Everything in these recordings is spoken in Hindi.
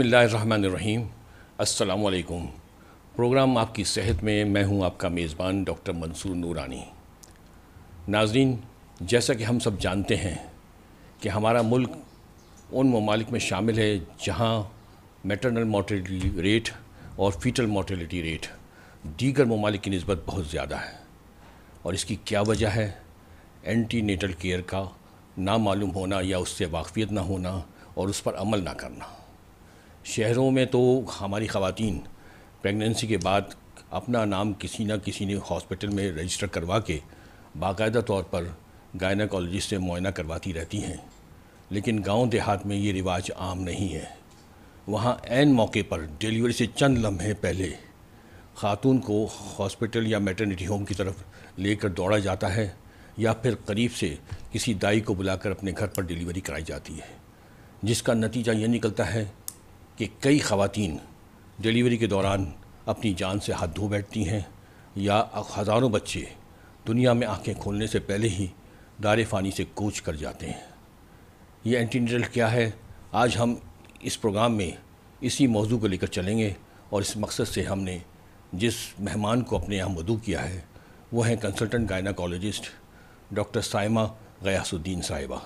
बसमीम् अल्लाम प्रोग्राम आपकी सेहत में मैं हूं आपका मेज़बान डॉक्टर मंसूर नूरानी नाजरीन जैसा कि हम सब जानते हैं कि हमारा मुल्क उन ममालिक में शामिल है जहां मैटरनल मोर्टेलिटी रेट और फीटल मोर्टेलिटी रेट दीगर ममालिक की नस्बत बहुत ज़्यादा है और इसकी क्या वजह है एंटी नेटल केयर का नामालूम होना या उससे वाकफियत ना होना और उस पर अमल ना करना शहरों में तो हमारी खातन प्रेगनेंसी के बाद अपना नाम किसी ना किसी ने हॉस्पिटल में रजिस्टर करवा के बाकायदा तौर पर गायनाकोलॉजिस्ट से मुआयना करवाती रहती हैं लेकिन गांव देहात में ये रिवाज आम नहीं है वहाँ एन मौके पर डिलीवरी से चंद लम्हे पहले खातून को हॉस्पिटल या मैटर्निटी होम की तरफ लेकर दौड़ा जाता है या फिर करीब से किसी दाई को बुलाकर अपने घर पर डिलीवरी कराई जाती है जिसका नतीजा ये निकलता है कि कई खातन डिलीवरी के दौरान अपनी जान से हाथ धो बैठती हैं या हज़ारों बच्चे दुनिया में आंखें खोलने से पहले ही दार फ़ानी से कोच कर जाते हैं ये एंटीनेटल क्या है आज हम इस प्रोग्राम में इसी मौजू को लेकर चलेंगे और इस मकसद से हमने जिस मेहमान को अपने यहाँ मदू किया है वो हैं consultant gynaecologist doctor Saima Ghayasuddin Sahiba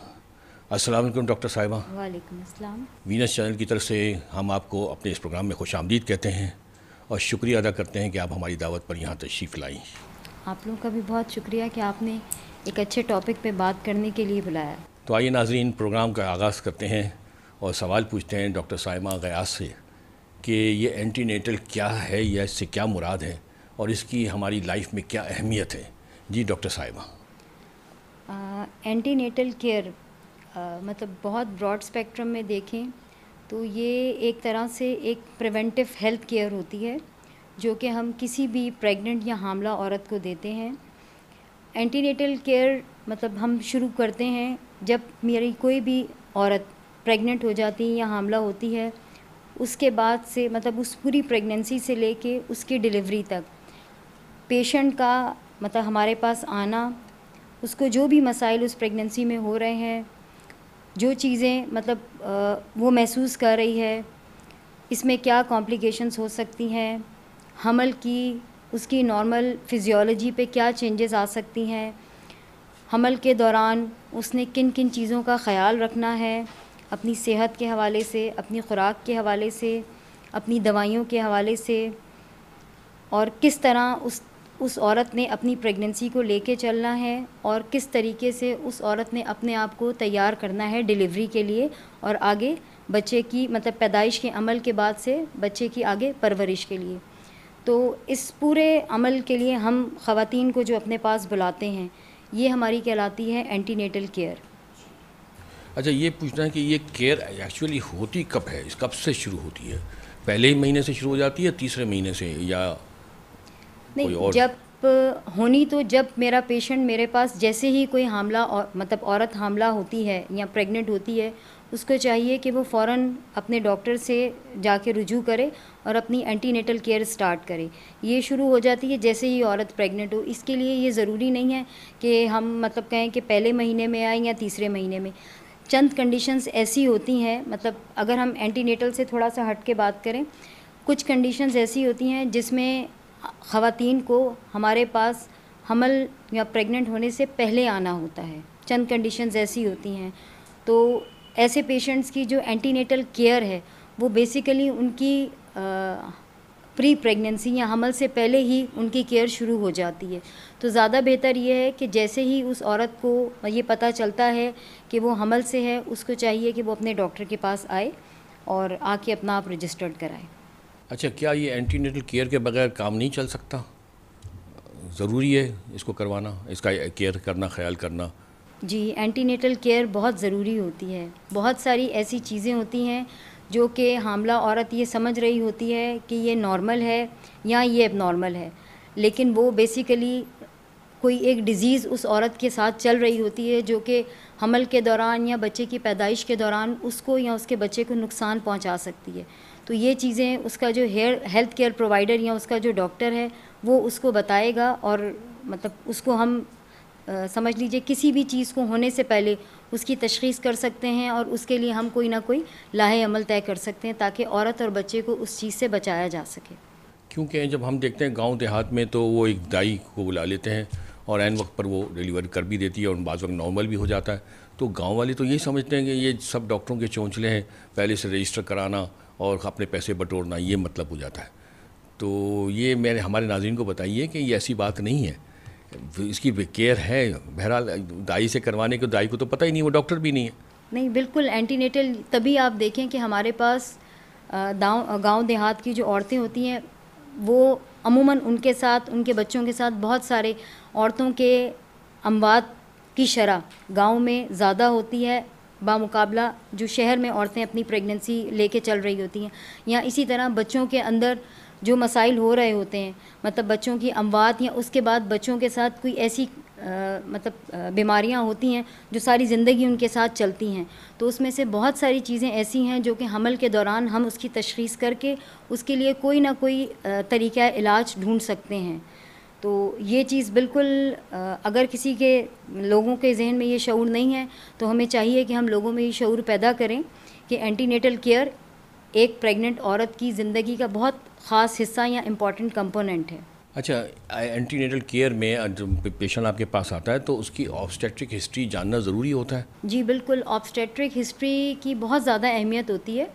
Aslam doctor साहिबा वालेकुम अस्सलाम वीनस चैनल की तरफ से हम आपको अपने इस प्रोग्राम में खुश आमदीद कहते हैं और शुक्रिया अदा करते हैं कि आप हमारी दावत पर यहाँ तशरीफ़ लाई आप लोगों का भी बहुत शुक्रिया कि आपने एक अच्छे टॉपिक पे बात करने के लिए बुलाया तो आइए नाजरीन प्रोग्राम का आगाज़ करते हैं और सवाल पूछते हैं डॉक्टर साहिबा गयास से कि ये नेटल क्या है या इससे क्या मुराद है और इसकी हमारी लाइफ में क्या अहमियत है जी डॉक्टर साहिबा एंटीनेटल केयर आ, मतलब बहुत ब्रॉड स्पेक्ट्रम में देखें तो ये एक तरह से एक प्रिवेंटिव हेल्थ केयर होती है जो कि हम किसी भी प्रेग्नेंट या हामला औरत को देते हैं एंटीनेटल केयर मतलब हम शुरू करते हैं जब मेरी कोई भी औरत प्रेग्नेंट हो जाती है या हामला होती है उसके बाद से मतलब उस पूरी प्रेगनेंसी से लेके उसकी डिलीवरी तक पेशेंट का मतलब हमारे पास आना उसको जो भी मसाइल उस प्रेगनेंसी में हो रहे हैं जो चीज़ें मतलब वो महसूस कर रही है इसमें क्या कॉम्प्लिकेशंस हो सकती हैं हमल की उसकी नॉर्मल फिजियोलॉजी पे क्या चेंजेस आ सकती हैं हमल के दौरान उसने किन किन चीज़ों का ख्याल रखना है अपनी सेहत के हवाले से अपनी ख़ुराक के हवाले से अपनी दवाइयों के हवाले से और किस तरह उस उस औरत ने अपनी प्रेगनेंसी को लेके चलना है और किस तरीके से उस औरत ने अपने आप को तैयार करना है डिलीवरी के लिए और आगे बच्चे की मतलब पैदाइश के अमल के बाद से बच्चे की आगे परवरिश के लिए तो इस पूरे अमल के लिए हम ख़वान को जो अपने पास बुलाते हैं ये हमारी कहलाती है एंटीनेटल केयर अच्छा ये पूछना है कि ये केयर एक्चुअली होती कब है इस कब से शुरू होती है पहले ही महीने से शुरू हो जाती है तीसरे महीने से या नहीं और... जब होनी तो जब मेरा पेशेंट मेरे पास जैसे ही कोई हमला और, मतलब औरत हमला होती है या प्रेग्नेंट होती है उसको चाहिए कि वो फ़ौर अपने डॉक्टर से जाके रुजू करे और अपनी एंटीनेटल केयर स्टार्ट करे ये शुरू हो जाती है जैसे ही औरत प्रेग्नेंट हो इसके लिए ये ज़रूरी नहीं है कि हम मतलब कहें कि पहले महीने में आए या तीसरे महीने में चंद कंडीशंस ऐसी होती हैं मतलब अगर हम एंटीनेटल से थोड़ा सा हट के बात करें कुछ कंडीशंस ऐसी होती हैं जिसमें ख़वान को हमारे पास हमल या प्रेग्नेंट होने से पहले आना होता है चंद कंडीशंस ऐसी होती हैं तो ऐसे पेशेंट्स की जो एंटीनेटल केयर है वो बेसिकली उनकी आ, प्री प्रेगनेंसी या हमल से पहले ही उनकी केयर शुरू हो जाती है तो ज़्यादा बेहतर ये है कि जैसे ही उस औरत को ये पता चलता है कि वो हमल से है उसको चाहिए कि वो अपने डॉक्टर के पास आए और आके अपना आप रजिस्टर्ड कराएँ अच्छा क्या ये एंटीनेटल केयर के बगैर काम नहीं चल सकता ज़रूरी है इसको करवाना इसका केयर करना ख्याल करना जी एंटीनेटल केयर बहुत ज़रूरी होती है बहुत सारी ऐसी चीज़ें होती हैं जो कि हामला औरत ये समझ रही होती है कि ये नॉर्मल है या ये अब नॉर्मल है लेकिन वो बेसिकली कोई एक डिज़ीज़ उस औरत के साथ चल रही होती है जो कि हमल के दौरान या बच्चे की पैदाइश के दौरान उसको या उसके बच्चे को नुकसान पहुंचा सकती है तो ये चीज़ें उसका जो हेयर हेल्थ केयर प्रोवाइडर या उसका जो डॉक्टर है वो उसको बताएगा और मतलब उसको हम आ, समझ लीजिए किसी भी चीज़ को होने से पहले उसकी तशखीस कर सकते हैं और उसके लिए हम कोई ना कोई लाहे अमल तय कर सकते हैं ताकि औरत और बच्चे को उस चीज़ से बचाया जा सके क्योंकि जब हम देखते हैं गांव देहात में तो वो एक दाई को बुला लेते हैं और एन वक्त पर वो डिलीवर कर भी देती है और बाज़ वक्त नॉर्मल भी हो जाता है तो गांव वाले तो यही समझते हैं कि ये सब डॉक्टरों के चौंचले हैं पहले से रजिस्टर कराना और अपने पैसे बटोरना ये मतलब हो जाता है तो ये मैंने हमारे नाजीन को बताइए कि ये ऐसी बात नहीं है इसकी केयर है बहरहाल दाई से करवाने के दाई को तो पता ही नहीं वो डॉक्टर भी नहीं है नहीं बिल्कुल एंटीनेटल तभी आप देखें कि हमारे पास गाँव गाँव देहात की जो औरतें होती हैं वो अमूमन उनके साथ उनके बच्चों के साथ बहुत सारे औरतों के अमवात की शरह गांव में ज़्यादा होती है बामुकाबला जो शहर में औरतें अपनी प्रेगनेंसी लेके चल रही होती हैं या इसी तरह बच्चों के अंदर जो मसाइल हो रहे होते हैं मतलब बच्चों की अमवात या उसके बाद बच्चों के साथ कोई ऐसी आ, मतलब बीमारियां होती हैं जो सारी ज़िंदगी उनके साथ चलती हैं तो उसमें से बहुत सारी चीज़ें ऐसी हैं जो कि हमल के दौरान हम उसकी तशखीस करके उसके लिए कोई ना कोई तरीका इलाज ढूँढ सकते हैं तो ये चीज़ बिल्कुल अगर किसी के लोगों के जहन में ये शूर नहीं है तो हमें चाहिए कि हम लोगों में ये शूर पैदा करें कि एंटीनेटल केयर एक प्रेग्नेंट औरत की ज़िंदगी का बहुत ख़ास हिस्सा या इम्पॉर्टेंट कंपोनेंट है अच्छा एंटीनेटल केयर में जब पेशेंट आपके पास आता है तो उसकी ऑब्स्टेट्रिक हिस्ट्री जानना ज़रूरी होता है जी बिल्कुल ऑब्स्टेट्रिक हिस्ट्री की बहुत ज़्यादा अहमियत होती है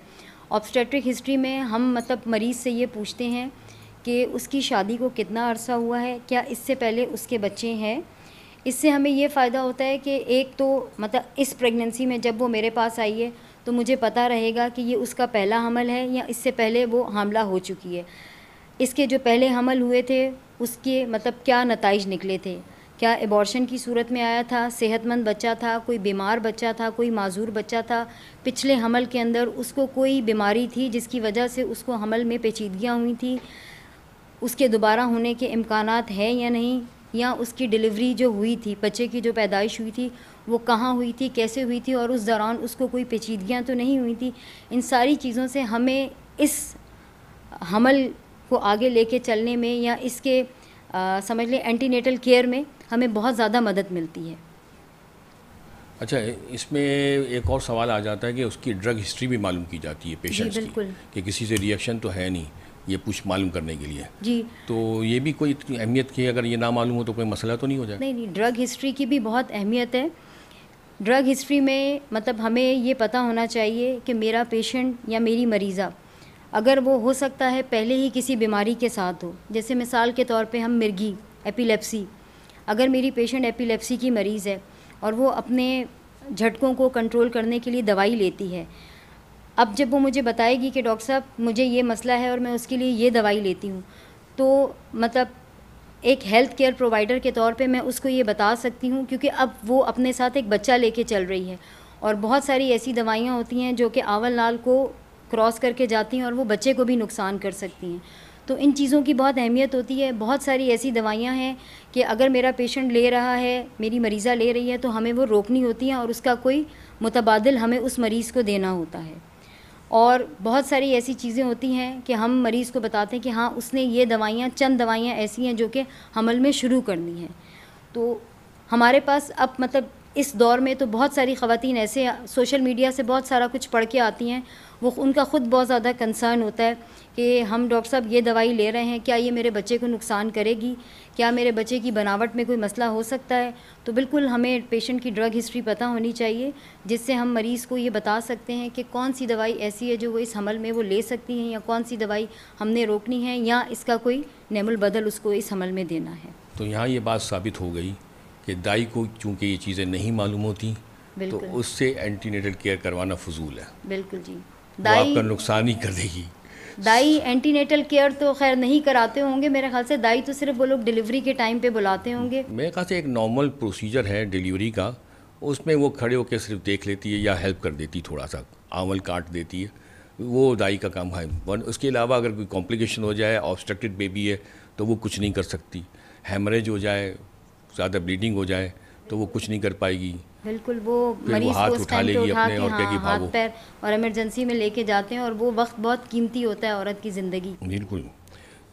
ऑब्स्टेट्रिक हिस्ट्री में हम मतलब मरीज़ से ये पूछते हैं कि उसकी शादी को कितना अरसा हुआ है क्या इससे पहले उसके बच्चे हैं इससे हमें ये फ़ायदा होता है कि एक तो मतलब इस प्रेगनेंसी में जब वो मेरे पास आई है तो मुझे पता रहेगा कि ये उसका पहला हमल है या इससे पहले वो हमला हो चुकी है इसके जो पहले हमल हुए थे उसके मतलब क्या नतज निकले थे क्या एबॉर्शन की सूरत में आया था सेहतमंद बच्चा था कोई बीमार बच्चा था कोई माजूर बच्चा था पिछले हमल के अंदर उसको कोई बीमारी थी जिसकी वजह से उसको हमल में पेचीदगियाँ हुई थी उसके दोबारा होने के इम्कान है या नहीं या उसकी डिलीवरी जो हुई थी बच्चे की जो पैदाइश हुई थी वो कहाँ हुई थी कैसे हुई थी और उस दौरान उसको कोई पेचीदगियाँ तो नहीं हुई थी इन सारी चीज़ों से हमें इस हमल को आगे लेके चलने में या इसके आ, समझ लें एंटीनेटल केयर में हमें बहुत ज़्यादा मदद मिलती है अच्छा इसमें एक और सवाल आ जाता है कि उसकी ड्रग हिस्ट्री भी मालूम की जाती है पेशेंट की कि किसी से रिएक्शन तो है नहीं ये पूछ मालूम करने के लिए जी तो ये भी कोई इतनी अहमियत की अगर ये ना मालूम हो तो कोई मसला तो नहीं हो जाए नहीं नहीं ड्रग हिस्ट्री की भी बहुत अहमियत है ड्रग हिस्ट्री में मतलब हमें ये पता होना चाहिए कि मेरा पेशेंट या मेरी मरीज़ा अगर वो हो सकता है पहले ही किसी बीमारी के साथ हो जैसे मिसाल के तौर पे हम मिर्गी एपिलेप्सी अगर मेरी पेशेंट एपिलेप्सी की मरीज़ है और वो अपने झटकों को कंट्रोल करने के लिए दवाई लेती है अब जब वो मुझे बताएगी कि डॉक्टर साहब मुझे ये मसला है और मैं उसके लिए ये दवाई लेती हूँ तो मतलब एक हेल्थ केयर प्रोवाइडर के तौर पे मैं उसको ये बता सकती हूँ क्योंकि अब वो अपने साथ एक बच्चा लेके चल रही है और बहुत सारी ऐसी दवाइयाँ होती हैं जो कि आवल लाल को क्रॉस करके जाती हैं और वो बच्चे को भी नुकसान कर सकती हैं तो इन चीज़ों की बहुत अहमियत होती है बहुत सारी ऐसी दवाइयाँ हैं कि अगर मेरा पेशेंट ले रहा है मेरी मरीज़ा ले रही है तो हमें वो रोकनी होती हैं और उसका कोई मुतबाद हमें उस मरीज़ को देना होता है और बहुत सारी ऐसी चीज़ें होती हैं कि हम मरीज़ को बताते हैं कि हाँ उसने ये दवाइयाँ चंद दवाइयाँ ऐसी हैं जो कि हमल में शुरू करनी हैं तो हमारे पास अब मतलब इस दौर में तो बहुत सारी खातन ऐसे सोशल मीडिया से बहुत सारा कुछ पढ़ के आती हैं वो उनका ख़ुद बहुत ज़्यादा कंसर्न होता है कि हम डॉक्टर साहब ये दवाई ले रहे हैं क्या ये मेरे बच्चे को नुकसान करेगी क्या मेरे बच्चे की बनावट में कोई मसला हो सकता है तो बिल्कुल हमें पेशेंट की ड्रग हिस्ट्री पता होनी चाहिए जिससे हम मरीज़ को ये बता सकते हैं कि कौन सी दवाई ऐसी है जो वो इस हमल में वो ले सकती हैं या कौन सी दवाई हमने रोकनी है या इसका कोई नेमुल बदल उसको इस हमल में देना है तो यहाँ ये बात साबित हो गई कि दाई को चूँकि ये चीज़ें नहीं मालूम होती तो उससे एंटीनेटल केयर करवाना फजूल है बिल्कुल जी दाई आपका नुकसान ही कर देगी दाई एंटीनेटल केयर तो खैर नहीं कराते होंगे मेरे ख्याल से दाई तो सिर्फ वो लोग डिलीवरी के टाइम पे बुलाते होंगे मेरे ख्याल से एक नॉर्मल प्रोसीजर है डिलीवरी का उसमें वो खड़े होकर सिर्फ देख लेती है या हेल्प कर देती थोड़ा सा आंवल काट देती है वो दाई का काम है वन उसके अलावा अगर कोई कॉम्प्लिकेशन हो जाए ऑब्स्ट्रक्टेड बेबी है तो वो कुछ नहीं कर सकती हेमरेज हो जाए ज़्यादा ब्लीडिंग हो जाए तो वो कुछ नहीं कर पाएगी बिल्कुल वो मरीज को उस टाइम पे उठा के हाँ हाथ पैर और इमरजेंसी में लेके जाते हैं और वो वक्त बहुत कीमती होता है औरत की ज़िंदगी बिल्कुल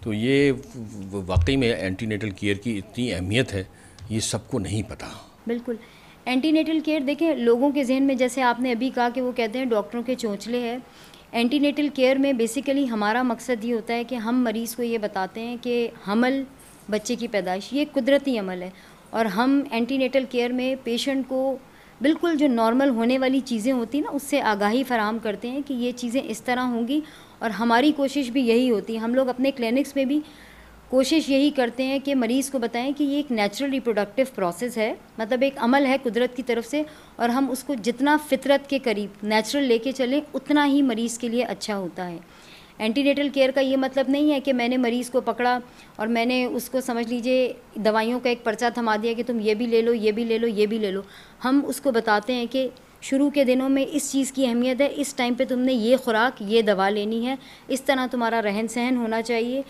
तो ये वाकई में एंटीनेटल केयर की इतनी अहमियत है ये सबको नहीं पता बिल्कुल एंटीनेटल केयर देखें लोगों के जहन में जैसे आपने अभी कहा कि वो कहते हैं डॉक्टरों के है हैं एंटीनेटल केयर में बेसिकली हमारा मकसद ये होता है कि हम मरीज़ को ये बताते हैं कि हमल बच्चे की पैदाइश ये कुदरती अमल है और हम एंटीनेटल केयर में पेशेंट को बिल्कुल जो नॉर्मल होने वाली चीज़ें होती ना उससे आगाही फराम करते हैं कि ये चीज़ें इस तरह होंगी और हमारी कोशिश भी यही होती है हम लोग अपने क्लिनिक्स में भी कोशिश यही करते हैं कि मरीज़ को बताएं कि ये एक नेचुरल रिप्रोडक्टिव प्रोसेस है मतलब एक अमल है कुदरत की तरफ से और हम उसको जितना फितरत के करीब नेचुरल लेके चलें उतना ही मरीज़ के लिए अच्छा होता है एंटीनेटल केयर का ये मतलब नहीं है कि मैंने मरीज़ को पकड़ा और मैंने उसको समझ लीजिए दवाइयों का एक पर्चा थमा दिया कि तुम ये भी ले लो ये भी ले लो ये भी ले लो हम उसको बताते हैं कि शुरू के दिनों में इस चीज़ की अहमियत है इस टाइम पे तुमने ये खुराक ये दवा लेनी है इस तरह तुम्हारा रहन सहन होना चाहिए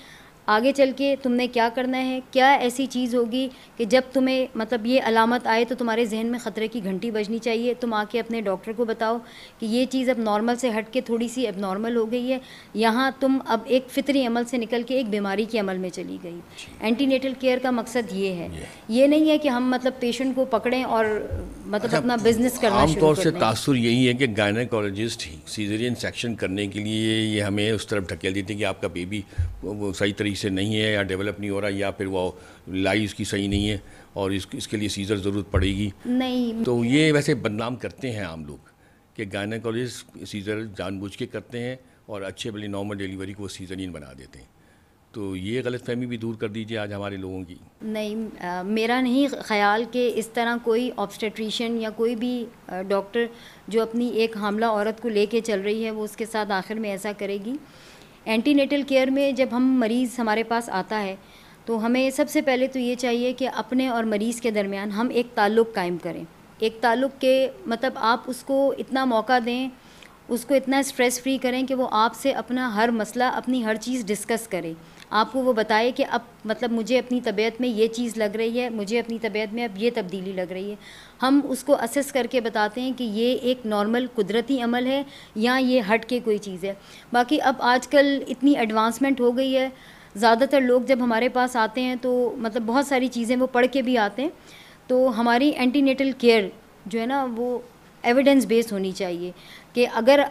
आगे चल के तुमने क्या करना है क्या ऐसी चीज़ होगी कि जब तुम्हें मतलब ये अलामत आए तो तुम्हारे जहन में ख़तरे की घंटी बजनी चाहिए तुम आके अपने डॉक्टर को बताओ कि ये चीज़ अब नॉर्मल से हट के थोड़ी सी अब नॉर्मल हो गई है यहाँ तुम अब एक फ़ितरी अमल से निकल के एक बीमारी के अमल में चली गई एंटीनेटल केयर का मकसद ये है ये नहीं है कि हम मतलब पेशेंट को पकड़ें और मतलब अच्छा, अपना बिजनेस करना आमतौर से तासुर यही है कि गायनाकोलॉजिस्ट सीजरियन सेक्शन करने के लिए ये हमें उस तरफ ढकेल देते हैं कि आपका बेबी वो सही तरीके से नहीं है या डेवलप नहीं हो रहा या फिर वो लाई की सही नहीं है और इस, इसके लिए सीजर ज़रूरत पड़ेगी नहीं तो ये वैसे बदनाम करते हैं आम लोग कि गायनाकोलॉजिस्ट सीजर जानबूझ के करते हैं और अच्छे भले नॉर्मल डिलीवरी को सीजनियन बना देते हैं तो ये गलत फहमी भी दूर कर दीजिए आज हमारे लोगों की नहीं आ, मेरा नहीं ख्याल कि इस तरह कोई ऑब्स्टेट्रिशन या कोई भी डॉक्टर जो अपनी एक हमला औरत को लेके चल रही है वो उसके साथ आखिर में ऐसा करेगी एंटीनेटल केयर में जब हम मरीज़ हमारे पास आता है तो हमें सबसे पहले तो ये चाहिए कि अपने और मरीज़ के दरमियान हम एक ताल्लुक़ कायम करें एक ताल्लुक़ के मतलब आप उसको इतना मौका दें उसको इतना स्ट्रेस फ्री करें कि वो आपसे अपना हर मसला अपनी हर चीज़ डिस्कस करें आपको वो बताए कि अब मतलब मुझे अपनी तबीयत में ये चीज़ लग रही है मुझे अपनी तबीयत में अब ये तब्दीली लग रही है हम उसको असेस करके बताते हैं कि ये एक नॉर्मल कुदरती अमल है या ये हट के कोई चीज़ है बाकी अब आजकल इतनी एडवांसमेंट हो गई है ज़्यादातर लोग जब हमारे पास आते हैं तो मतलब बहुत सारी चीज़ें वो पढ़ के भी आते हैं तो हमारी एंटीनेटल केयर जो है ना वो एविडेंस बेस्ड होनी चाहिए कि अगर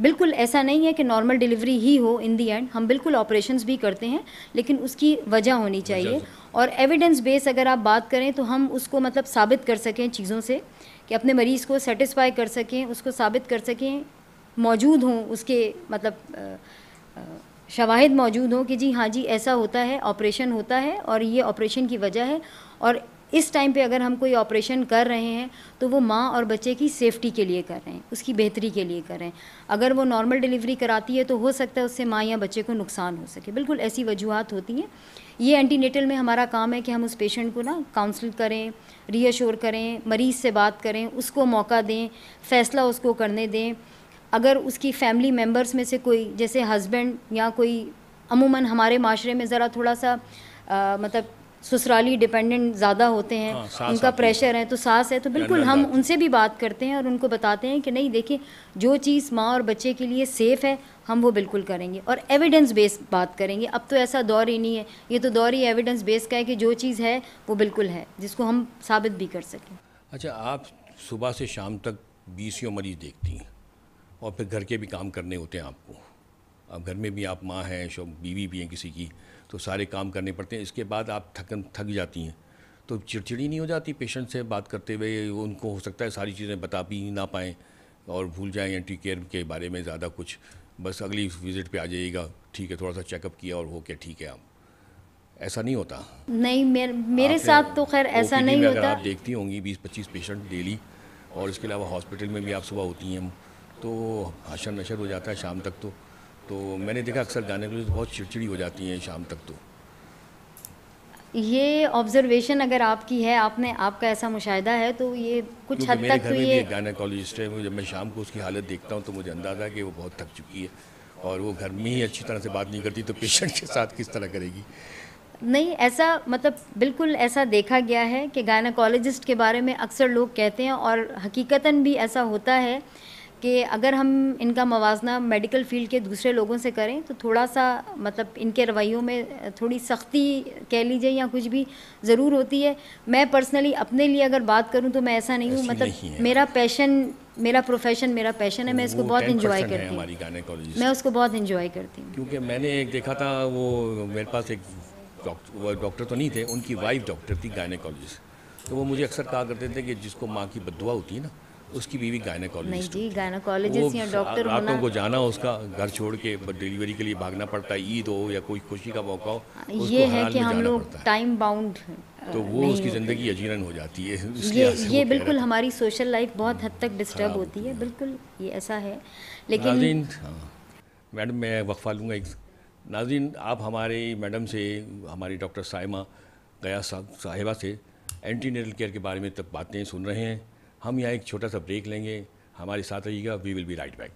बिल्कुल ऐसा नहीं है कि नॉर्मल डिलीवरी ही हो इन दी एंड हम बिल्कुल ऑपरेशंस भी करते हैं लेकिन उसकी वजह होनी चाहिए और एविडेंस बेस अगर आप बात करें तो हम उसको मतलब साबित कर सकें चीज़ों से कि अपने मरीज़ को सेटिस्फाई कर सकें उसको साबित कर सकें मौजूद हों उसके मतलब शवाहिद मौजूद हों कि जी हाँ जी ऐसा होता है ऑपरेशन होता है और ये ऑपरेशन की वजह है और इस टाइम पे अगर हम कोई ऑपरेशन कर रहे हैं तो वो माँ और बच्चे की सेफ्टी के लिए कर रहे हैं उसकी बेहतरी के लिए कर रहे हैं अगर वो नॉर्मल डिलीवरी कराती है तो हो सकता है उससे माँ या बच्चे को नुकसान हो सके बिल्कुल ऐसी वजूहत होती हैं ये एंटीनेटल में हमारा काम है कि हम उस पेशेंट को ना काउंसिल करें रीअश्योर करें मरीज़ से बात करें उसको मौका दें फ़ैसला उसको करने दें अगर उसकी फैमिली मेम्बर्स में से कोई जैसे हस्बैंड या कोई अमूमन हमारे माशरे में ज़रा थोड़ा सा आ, मतलब ससुराली डिपेंडेंट ज़्यादा होते हैं हाँ, उनका प्रेशर है तो सास है तो बिल्कुल हम उनसे भी बात करते हैं और उनको बताते हैं कि नहीं देखिए जो चीज़ माँ और बच्चे के लिए सेफ़ है हम वो बिल्कुल करेंगे और एविडेंस बेस बात करेंगे अब तो ऐसा दौर ही नहीं है ये तो दौर ही एविडेंस बेस का है कि जो चीज़ है वो बिल्कुल है जिसको हम साबित भी कर सकें अच्छा आप सुबह से शाम तक बीसियों मरीज देखती हैं और फिर घर के भी काम करने होते हैं आपको अब घर में भी आप माँ हैं शो बीवी भी हैं किसी की तो सारे काम करने पड़ते हैं इसके बाद आप थकन थक जाती हैं तो चिड़चिड़ी नहीं हो जाती पेशेंट से बात करते हुए उनको हो सकता है सारी चीज़ें बता भी ना पाएँ और भूल जाएँ एंटी केयर के बारे में ज़्यादा कुछ बस अगली विज़िट पे आ जाइएगा ठीक है थोड़ा सा चेकअप किया और हो क्या ठीक है आप ऐसा नहीं होता नहीं मेरे मेरे साथ तो खैर ऐसा नहीं होता आप देखती होंगी बीस पच्चीस पेशेंट डेली और इसके अलावा हॉस्पिटल में भी आप सुबह होती हैं तो हशर नशर हो जाता है शाम तक तो तो मैंने देखा अक्सर गाने के लिए तो बहुत चिड़चिड़ी हो जाती हैं शाम तक तो ये ऑब्जर्वेशन अगर आपकी है आपने आपका ऐसा मुशाहिदा है तो ये कुछ हद तक तो ये गायनाकोलॉजिस्ट है जब मैं शाम को उसकी हालत देखता हूँ तो मुझे अंदाज़ा है कि वो बहुत थक चुकी है और वो घर में ही अच्छी तरह से बात नहीं करती तो पेशेंट के साथ किस तरह करेगी नहीं ऐसा मतलब बिल्कुल ऐसा देखा गया है कि गायनाकोलॉजिस्ट के बारे में अक्सर लोग कहते हैं और हकीकता भी ऐसा होता है कि अगर हम इनका मवाजना मेडिकल फील्ड के दूसरे लोगों से करें तो थोड़ा सा मतलब इनके रवैयों में थोड़ी सख्ती कह लीजिए या कुछ भी ज़रूर होती है मैं पर्सनली अपने लिए अगर बात करूँ तो मैं ऐसा नहीं हूँ मतलब मेरा पैशन मेरा प्रोफेशन मेरा पैशन है मैं इसको बहुत इन्जॉय करती हूँ हमारी कॉलेज मैं उसको बहुत इन्जॉय करती हूँ क्योंकि मैंने एक देखा था वो मेरे पास एक डॉक्टर डॉक्टर तो नहीं थे उनकी वाइफ डॉक्टर थी गायनेकोलॉजिस्ट तो वो मुझे अक्सर कहा करते थे कि जिसको माँ की बदुआ होती है ना उसकी बीवी गायनाकोलॉजिस्ट जी गायनाकोलॉजिस्ट या डॉक्टर रातों को जाना उसका घर छोड़ के डिलीवरी के लिए भागना पड़ता है ईद हो या कोई खुशी का मौका हो हाँ, ये है कि हम लोग टाइम बाउंड तो वो उसकी ज़िंदगी अजीरन हो जाती है ये ये बिल्कुल हमारी सोशल लाइफ बहुत हद तक डिस्टर्ब हाँ, होती है बिल्कुल ये ऐसा है लेकिन हाँ। मैडम मैं वक्फ़ा लूँगा एक नाजिन आप हमारे मैडम से हमारी डॉक्टर साइमा गया साहिबा से एंटीनेटल केयर के बारे में तब बातें सुन रहे हैं हम यहाँ एक छोटा सा ब्रेक लेंगे हमारे साथ रहिएगा we will be right back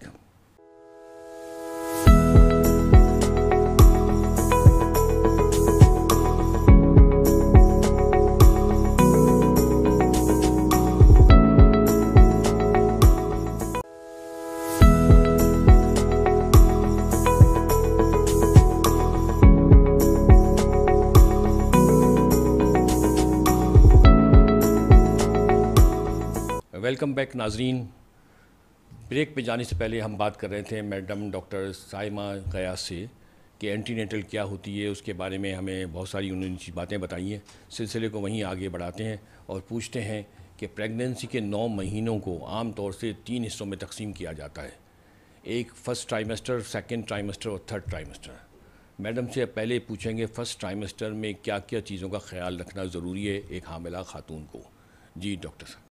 welcome back नाजरीन ब्रेक पे जाने से पहले हम बात कर रहे थे मैडम डॉक्टर साइमा गयास से कि एंटीनेटल क्या होती है उसके बारे में हमें बहुत सारी उन्होंने बातें बताई हैं सिलसिले को वहीं आगे बढ़ाते हैं और पूछते हैं कि प्रेगनेंसी के नौ महीनों को आम तौर से तीन हिस्सों में तकसीम किया जाता है एक फ़र्स्ट ट्राइमेस्टर सेकेंड ट्राइमेस्टर और थर्ड ट्राइमेस्टर मैडम से पहले पूछेंगे फ़र्स्ट ट्राइमेस्टर में क्या क्या चीज़ों का ख्याल रखना ज़रूरी है एक हामिला खातून को जी डॉक्टर साहब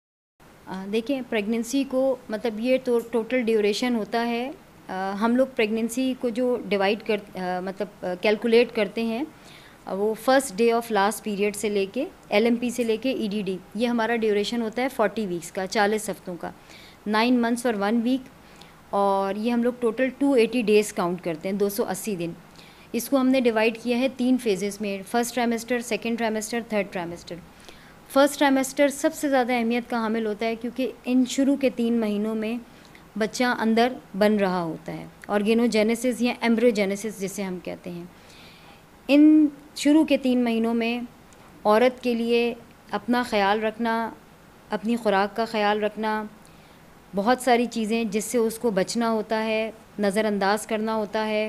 देखें प्रेगनेंसी को मतलब ये तो टोटल ड्यूरेशन होता है आ, हम लोग प्रेगनेंसी को जो डिवाइड कर आ, मतलब कैलकुलेट करते हैं वो first day of last period से लेके एलएमपी से लेके ईडीडी e ये हमारा ड्यूरेशन होता है फोर्टी वीक्स का चालीस हफ्तों का नाइन मंथ्स और वन वीक और ये हम लोग total two eighty days count करते हैं दो सौ अस्सी दिन इसको हमने डिवाइड किया है तीन फेजेस में first trimester second trimester third trimester first trimester सबसे ज़्यादा अहमियत का हामिल होता है क्योंकि इन शुरू के तीन महीनों में बच्चा अंदर बन रहा होता है ऑर्गेनोजेनेसिस या एम्ब्रोजेनेसिस जिसे हम कहते हैं इन शुरू के तीन महीनों में औरत के लिए अपना ख्याल रखना अपनी खुराक का ख्याल रखना बहुत सारी चीज़ें जिससे उसको बचना होता है नज़रअंदाज करना होता है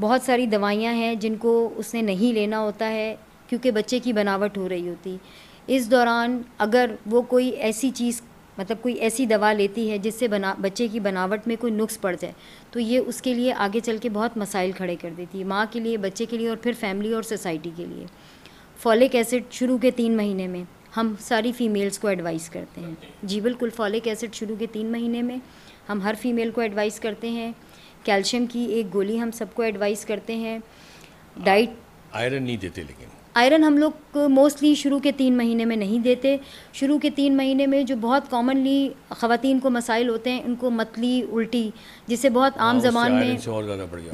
बहुत सारी दवाइयाँ हैं जिनको उसने नहीं लेना होता है क्योंकि बच्चे की बनावट हो रही होती इस दौरान अगर वो कोई ऐसी चीज़ मतलब कोई ऐसी दवा लेती है जिससे बना बच्चे की बनावट में कोई नुक्स पड़ जाए तो ये उसके लिए आगे चल के बहुत मसाइल खड़े कर देती है माँ के लिए बच्चे के लिए और फिर फैमिली और सोसाइटी के लिए फॉलिक एसिड शुरू के तीन महीने में हम सारी फ़ीमेल्स को एडवाइस करते हैं जी बिल्कुल फॉलिक एसिड शुरू के तीन महीने में हम हर फीमेल को एडवाइस करते हैं कैल्शियम की एक गोली हम सबको एडवाइस करते हैं डाइट आयरन नहीं देते लेकिन आयरन हम लोग मोस्टली शुरू के तीन महीने में नहीं देते शुरू के तीन महीने में जो बहुत कॉमनली ख़वान को मसाइल होते हैं उनको मतली उल्टी जिसे बहुत आम हाँ, जबान में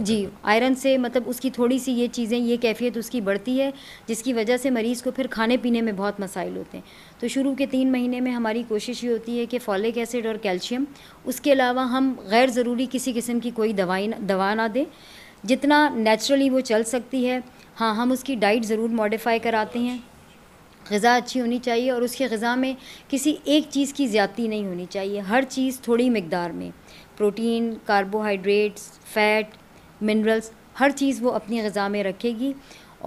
जी आयरन से मतलब उसकी थोड़ी सी ये चीज़ें ये कैफियत उसकी बढ़ती है जिसकी वजह से मरीज़ को फिर खाने पीने में बहुत मसाइल होते हैं तो शुरू के तीन महीने में हमारी कोशिश ये होती है कि फॉलिक एसिड और कैल्शियम उसके अलावा हम गैर ज़रूरी किसी किस्म की कोई दवाई दवा ना दें जितना नेचुरली वो चल सकती है हाँ हम उसकी डाइट ज़रूर मॉडिफाई कराते हैं ग़ा अच्छी होनी चाहिए और उसकी ग़ा में किसी एक चीज़ की ज़्यादती नहीं होनी चाहिए हर चीज़ थोड़ी मकदार में प्रोटीन कार्बोहाइड्रेट्स फ़ैट मिनरल्स हर चीज़ वो अपनी ग़ा में रखेगी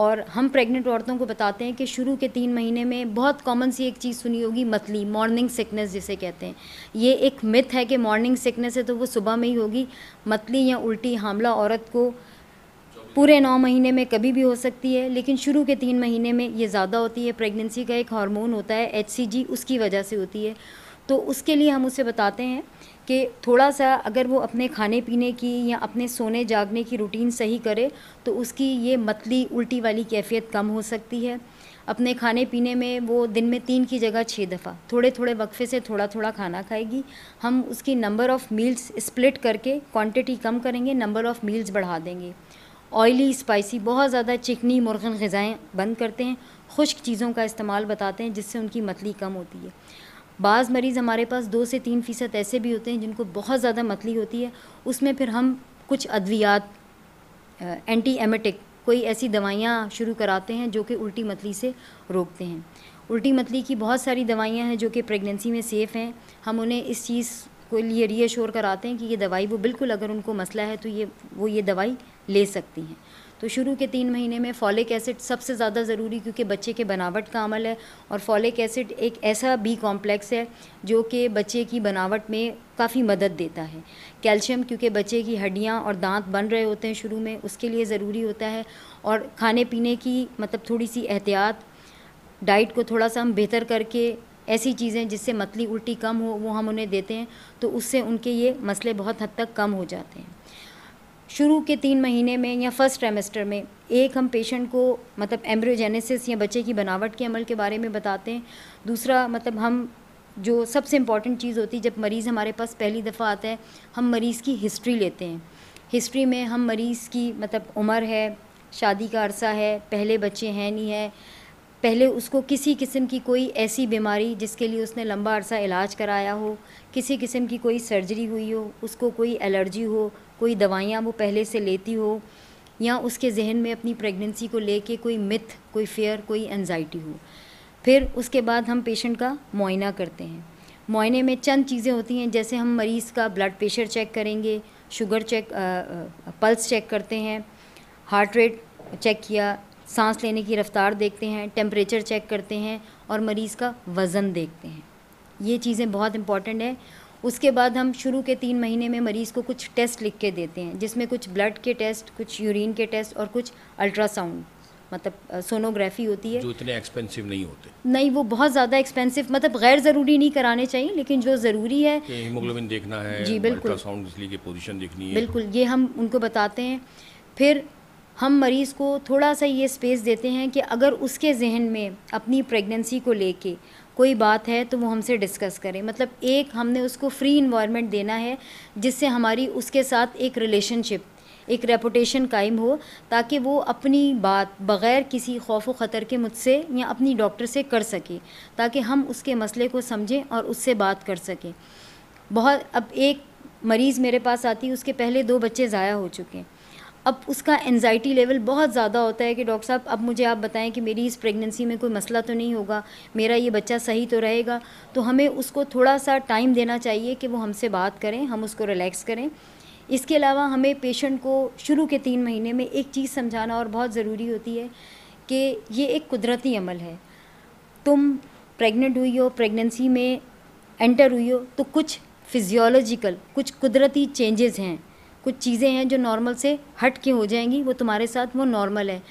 और हम प्रेग्नेंट औरतों को बताते हैं कि शुरू के तीन महीने में बहुत कॉमन सी एक चीज़ सुनी होगी मतली मॉर्निंग सिकनेस जिसे कहते हैं ये एक मिथ है कि मॉर्निंग सिकनेस है तो वो सुबह में ही होगी मतली या उल्टी हामला औरत को पूरे नौ महीने में कभी भी हो सकती है लेकिन शुरू के तीन महीने में ये ज़्यादा होती है प्रेगनेंसी का एक हार्मोन होता है एच उसकी वजह से होती है तो उसके लिए हम उसे बताते हैं कि थोड़ा सा अगर वो अपने खाने पीने की या अपने सोने जागने की रूटीन सही करे तो उसकी ये मतली उल्टी वाली कैफियत कम हो सकती है अपने खाने पीने में वो दिन में तीन की जगह छः दफ़ा थोड़े थोड़े वक्फे से थोड़ा थोड़ा खाना खाएगी हम उसकी नंबर ऑफ़ मील्स स्प्लिट करके क्वांटिटी कम करेंगे नंबर ऑफ़ मील्स बढ़ा देंगे ऑयली स्पाइसी बहुत ज़्यादा चिकनी मुर्गन गज़ाएँ बंद करते हैं खुश्क चीज़ों का इस्तेमाल बताते हैं जिससे उनकी मतली कम होती है बाज़ मरीज़ हमारे पास दो से तीन फ़ीसद ऐसे भी होते हैं जिनको बहुत ज़्यादा मतली होती है उसमें फिर हम कुछ अद्वियात एंटी एमेटिक कोई ऐसी दवाइयाँ शुरू कराते हैं जो कि उल्टी मतली से रोकते हैं उल्टी मतली की बहुत सारी दवाइयाँ हैं जो कि प्रेगनेंसी में सेफ़ हैं हम उन्हें इस चीज़ को लिए रीअश्योर कराते हैं कि ये दवाई वो बिल्कुल अगर उनको मसला है तो ये वो ये दवाई ले सकती हैं तो शुरू के तीन महीने में फॉलिक एसिड सबसे ज़्यादा ज़रूरी क्योंकि बच्चे के बनावट का अमल है और फॉलिक एसिड एक ऐसा बी कॉम्प्लेक्स है जो कि बच्चे की बनावट में काफ़ी मदद देता है कैल्शियम क्योंकि बच्चे की हड्डियाँ और दांत बन रहे होते हैं शुरू में उसके लिए ज़रूरी होता है और खाने पीने की मतलब थोड़ी सी एहतियात डाइट को थोड़ा सा हम बेहतर करके ऐसी चीज़ें जिससे मतली उल्टी कम हो वो हम उन्हें देते हैं तो उससे उनके ये मसले बहुत हद तक कम हो जाते हैं शुरू के तीन महीने में या फर्स्ट ट्रेमेस्टर में एक हम पेशेंट को मतलब एम्ब्रियोजेनेसिस या बच्चे की बनावट के अमल के बारे में बताते हैं दूसरा मतलब हम जो सबसे इम्पॉर्टेंट चीज़ होती है जब मरीज़ हमारे पास पहली दफ़ा आता है हम मरीज़ की हिस्ट्री लेते हैं हिस्ट्री में हम मरीज़ की मतलब उम्र है शादी का अरसा है पहले बच्चे हैं नहीं है पहले उसको किसी किस्म की कोई ऐसी बीमारी जिसके लिए उसने लंबा अरसा इलाज कराया हो किसी किस्म की कोई सर्जरी हुई हो उसको कोई एलर्जी हो कोई दवाइयाँ वो पहले से लेती हो या उसके जहन में अपनी प्रेगनेंसी को लेके कोई मिथ कोई फेयर कोई एनजाइटी हो फिर उसके बाद हम पेशेंट का मुआयना करते हैं मुआयने में चंद चीज़ें होती हैं जैसे हम मरीज़ का ब्लड प्रेशर चेक करेंगे शुगर चेक आ, पल्स चेक करते हैं हार्ट रेट चेक किया सांस लेने की रफ़्तार देखते हैं टेम्परेचर चेक करते हैं और मरीज़ का वज़न देखते हैं ये चीज़ें बहुत इंपॉर्टेंट हैं उसके बाद हम शुरू के तीन महीने में मरीज़ को कुछ टेस्ट लिख के देते हैं जिसमें कुछ ब्लड के टेस्ट कुछ यूरिन के टेस्ट और कुछ अल्ट्रासाउंड मतलब सोनोग्राफी होती है जो इतने एक्सपेंसिव नहीं होते नहीं वो बहुत ज़्यादा एक्सपेंसिव मतलब गैर ज़रूरी नहीं कराने चाहिए लेकिन जो ज़रूरी है हीमोग्लोबिन देखना है जी बिल्कुल अल्ट्रासाउंड इसलिए की देखनी है बिल्कुल ये हम उनको बताते हैं फिर हम मरीज़ को थोड़ा सा ये स्पेस देते हैं कि अगर उसके जहन में अपनी प्रेगनेंसी को लेके कोई बात है तो वो हमसे डिस्कस करें मतलब एक हमने उसको फ्री इन्वायरमेंट देना है जिससे हमारी उसके साथ एक रिलेशनशिप एक रेपुटेशन कायम हो ताकि वो अपनी बात बग़ैर किसी खौफ व ख़तर के मुझसे या अपनी डॉक्टर से कर सके ताकि हम उसके मसले को समझें और उससे बात कर सकें बहुत अब एक मरीज़ मेरे पास आती उसके पहले दो बच्चे ज़ाया हो चुके हैं अब उसका एनजाइटी लेवल बहुत ज़्यादा होता है कि डॉक्टर साहब अब मुझे आप बताएं कि मेरी इस प्रेगनेंसी में कोई मसला तो नहीं होगा मेरा ये बच्चा सही तो रहेगा तो हमें उसको थोड़ा सा टाइम देना चाहिए कि वो हमसे बात करें हम उसको रिलैक्स करें इसके अलावा हमें पेशेंट को शुरू के तीन महीने में एक चीज़ समझाना और बहुत ज़रूरी होती है कि ये एक कुदरती अमल है तुम प्रेग्नेंट हुई हो प्रेगनेंसी में एंटर हुई हो तो कुछ फिज़ियोलॉजिकल कुछ कुदरती चेंजेस हैं कुछ चीज़ें हैं जो नॉर्मल से हट के हो जाएंगी वो तुम्हारे साथ वो नॉर्मल है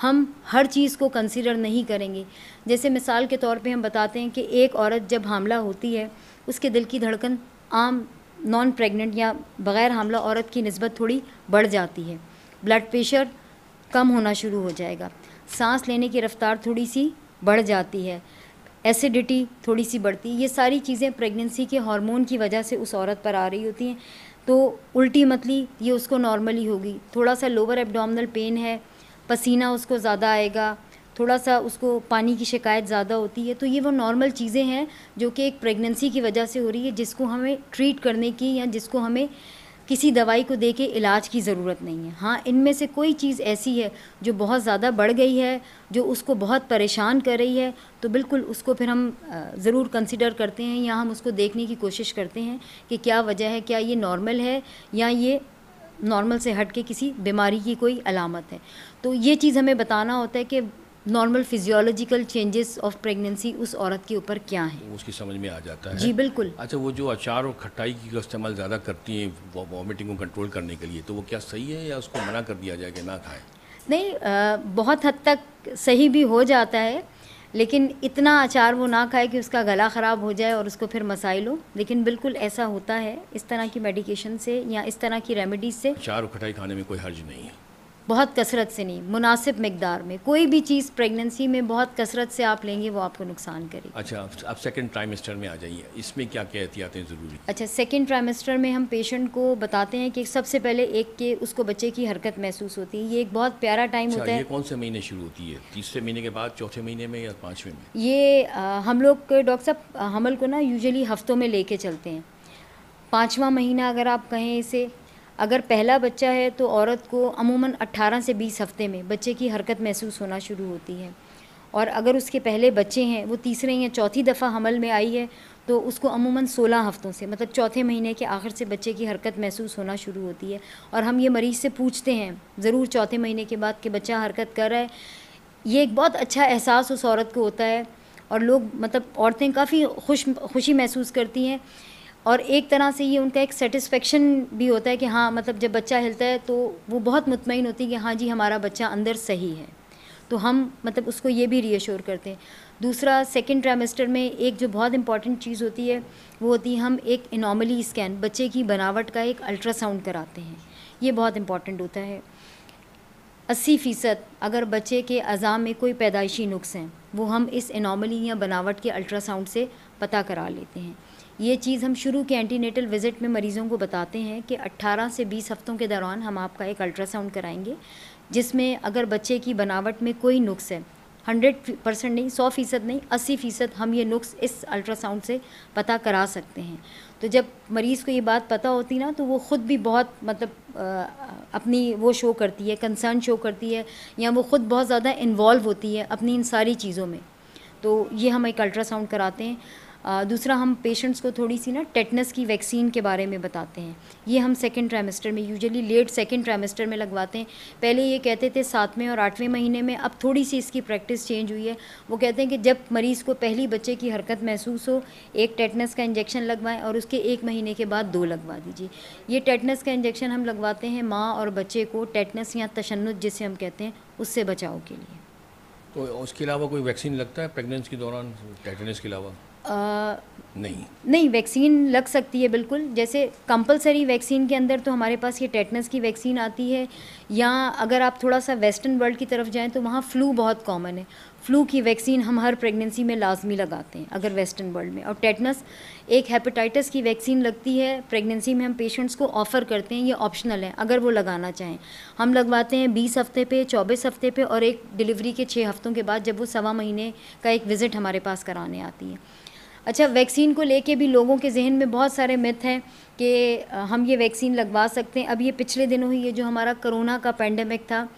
हम हर चीज़ को कंसीडर नहीं करेंगे जैसे मिसाल के तौर पे हम बताते हैं कि एक औरत जब हमला होती है उसके दिल की धड़कन आम नॉन प्रेग्नेंट या बग़ैर हमला औरत की नस्बत थोड़ी बढ़ जाती है ब्लड प्रेशर कम होना शुरू हो जाएगा सांस लेने की रफ़्तार थोड़ी सी बढ़ जाती है एसिडिटी थोड़ी सी बढ़ती है ये सारी चीज़ें प्रेगनेंसी के हार्मोन की वजह से उस औरत पर आ रही होती हैं तो उल्टी मतली ये उसको नॉर्मली होगी थोड़ा सा लोअर एब्डोमिनल पेन है पसीना उसको ज़्यादा आएगा थोड़ा सा उसको पानी की शिकायत ज़्यादा होती है तो ये वो नॉर्मल चीज़ें हैं जो कि एक प्रेगनेंसी की वजह से हो रही है जिसको हमें ट्रीट करने की या जिसको हमें किसी दवाई को दे के इलाज की ज़रूरत नहीं है हाँ इनमें से कोई चीज़ ऐसी है जो बहुत ज़्यादा बढ़ गई है जो उसको बहुत परेशान कर रही है तो बिल्कुल उसको फिर हम ज़रूर कंसिडर करते हैं या हम उसको देखने की कोशिश करते हैं कि क्या वजह है क्या ये नॉर्मल है या ये नॉर्मल से हट के किसी बीमारी की कोई अलामत है तो ये चीज़ हमें बताना होता है कि normal physiological changes of pregnancy उस औरत के ऊपर क्या है उसकी समझ में आ जाता है जी बिल्कुल अच्छा वो जो अचार और खटाई की इस्तेमाल ज़्यादा करती हैं वॉमिटिंग को कंट्रोल करने के लिए तो वो क्या सही है या उसको मना कर दिया जाए कि ना खाएं नहीं आ, बहुत हद तक सही भी हो जाता है लेकिन इतना अचार वो ना खाए कि उसका गला ख़राब हो जाए और उसको फिर मसाइल हो लेकिन बिल्कुल ऐसा होता है इस तरह की मेडिकेशन से या इस तरह की रेमेडीज से अचार और खटाई खाने में कोई हर्ज नहीं है बहुत कसरत से नहीं मुनासिब मकदार में कोई भी चीज़ प्रेगनेंसी में बहुत कसरत से आप लेंगे वो आपको नुकसान करेगी अच्छा आप सेकंड ट्राइमेस्टर में आ जाइए इसमें क्या क्या एहतियातें ज़रूरी अच्छा सेकंड ट्राइमेस्टर में हम पेशेंट को बताते हैं कि सबसे पहले एक के उसको बच्चे की हरकत महसूस होती है ये एक बहुत प्यारा टाइम अच्छा, होता है कौन से महीने शुरू होती है तीसरे महीने के बाद चौथे महीने में या पाँचवें में ये हम लोग डॉक्टर साहब हमल को ना यूजली हफ्तों में ले चलते हैं पाँचवा महीना अगर आप कहें इसे अगर पहला बच्चा है तो औरत को अमूमन 18 से 20 हफ्ते में बच्चे की हरकत महसूस होना शुरू होती है और अगर उसके पहले बच्चे हैं वो तीसरे या चौथी दफ़ा हमल में आई है तो उसको अमूमन 16 हफ्तों से मतलब चौथे महीने के आखिर से बच्चे की हरकत महसूस होना शुरू होती है और हम ये मरीज़ से पूछते हैं ज़रूर चौथे महीने के बाद कि बच्चा हरकत कर रहा है ये एक बहुत अच्छा एहसास उस औरत को होता है और लोग मतलब औरतें काफ़ी खुश खुशी महसूस करती हैं और एक तरह से ये उनका एक सेटिस्फेक्शन भी होता है कि हाँ मतलब जब बच्चा हिलता है तो वो बहुत मुतमिन होती है कि हाँ जी हमारा बच्चा अंदर सही है तो हम मतलब उसको ये भी रीअश्योर करते हैं दूसरा सेकेंड ट्रेमेस्टर में एक जो बहुत इंपॉर्टेंट चीज़ होती है वो होती है हम एक इनॉमली स्कैन बच्चे की बनावट का एक अल्ट्रासाउंड कराते हैं ये बहुत इंपॉर्टेंट होता है अस्सी फ़ीसद अगर बच्चे के अज़ाम में कोई पैदाइशी नुस्ख़ हैं वो हम इस इनॉमली या बनावट के अल्ट्रासाउंड से पता करा लेते हैं ये चीज़ हम शुरू के एंटीनेटल विज़िट में मरीज़ों को बताते हैं कि 18 से 20 हफ्तों के दौरान हम आपका एक अल्ट्रासाउंड कराएंगे जिसमें अगर बच्चे की बनावट में कोई नुक्स है हंड्रेड परसेंट नहीं सौ फ़ीसद नहीं अस्सी फ़ीसद हम ये नुक्स इस अल्ट्रासाउंड से पता करा सकते हैं तो जब मरीज़ को ये बात पता होती ना तो वो ख़ुद भी बहुत मतलब आ, अपनी वो शो करती है कंसर्न शो करती है या वो ख़ुद बहुत ज़्यादा इन्वॉल्व होती है अपनी इन सारी चीज़ों में तो ये हम एक अल्ट्रासाउंड कराते हैं दूसरा हम पेशेंट्स को थोड़ी सी ना टेटनस की वैक्सीन के बारे में बताते हैं ये हम सेकेंड ट्रेमेस्टर में यूजली लेट सेकेंड ट्रेमेस्टर में लगवाते हैं पहले ये कहते थे सातवें और आठवें महीने में अब थोड़ी सी इसकी प्रैक्टिस चेंज हुई है वो कहते हैं कि जब मरीज़ को पहली बच्चे की हरकत महसूस हो एक टेटनस का इंजेक्शन लगवाएं और उसके एक महीने के बाद दो लगवा दीजिए ये टेटनस का इंजेक्शन हम लगवाते हैं माँ और बच्चे को टेटनस या तशनत जिसे हम कहते हैं उससे बचाव के लिए तो उसके अलावा कोई वैक्सीन लगता है प्रेगनेंस के दौरान टेटनस के अलावा नहीं नहीं वैक्सीन लग सकती है बिल्कुल जैसे कंपलसरी वैक्सीन के अंदर तो हमारे पास ये टेटनस की वैक्सीन आती है या अगर आप थोड़ा सा वेस्टर्न वर्ल्ड की तरफ जाएं तो वहाँ फ्लू बहुत कॉमन है फ्लू की वैक्सीन हम हर प्रेगनेंसी में लाजमी लगाते हैं अगर वेस्टर्न वर्ल्ड में और टेटनस एक हेपेटाइटिस की वैक्सीन लगती है प्रेगनेंसी में हम पेशेंट्स को ऑफ़र करते हैं ये ऑप्शनल है अगर वो लगाना चाहें हम लगवाते हैं बीस हफ्ते पे चौबीस हफ्ते पे और एक डिलीवरी के छः हफ्तों के बाद जब वो सवा महीने का एक विज़िट हमारे पास कराने आती है अच्छा वैक्सीन को लेके भी लोगों के जहन में बहुत सारे मिथ हैं कि हम ये वैक्सीन लगवा सकते हैं अब ये पिछले दिनों ही ये जो हमारा कोरोना का पेंडेमिक था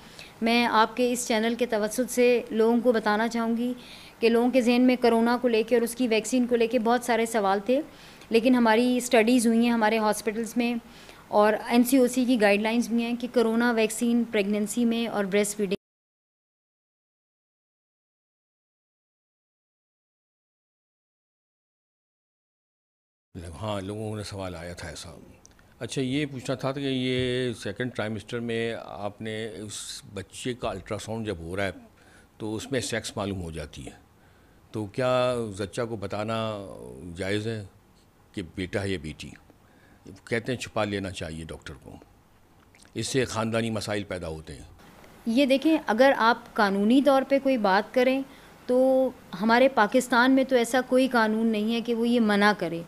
मैं आपके इस चैनल के तवसत से लोगों को बताना चाहूँगी कि लोगों के जहन में कोरोना को लेके और उसकी वैक्सीन को लेके बहुत सारे सवाल थे लेकिन हमारी स्टडीज़ हुई हैं हमारे हॉस्पिटल्स में और एन की गाइडलाइंस भी हैं कि कोरोना वैक्सीन प्रेगनेंसी में और ब्रेस्ट फीडिंग हाँ लोगों ने सवाल आया था ऐसा अच्छा ये पूछना था कि ये सेकंड ट्राइमेस्टर में आपने उस बच्चे का अल्ट्रासाउंड जब हो रहा है तो उसमें सेक्स मालूम हो जाती है तो क्या जच्चा को बताना जायज़ है कि बेटा है या बेटी कहते हैं छुपा लेना चाहिए डॉक्टर को इससे ख़ानदानी मसाइल पैदा होते हैं ये देखें अगर आप कानूनी तौर पे कोई बात करें तो हमारे पाकिस्तान में तो ऐसा कोई कानून नहीं है कि वो ये मना करे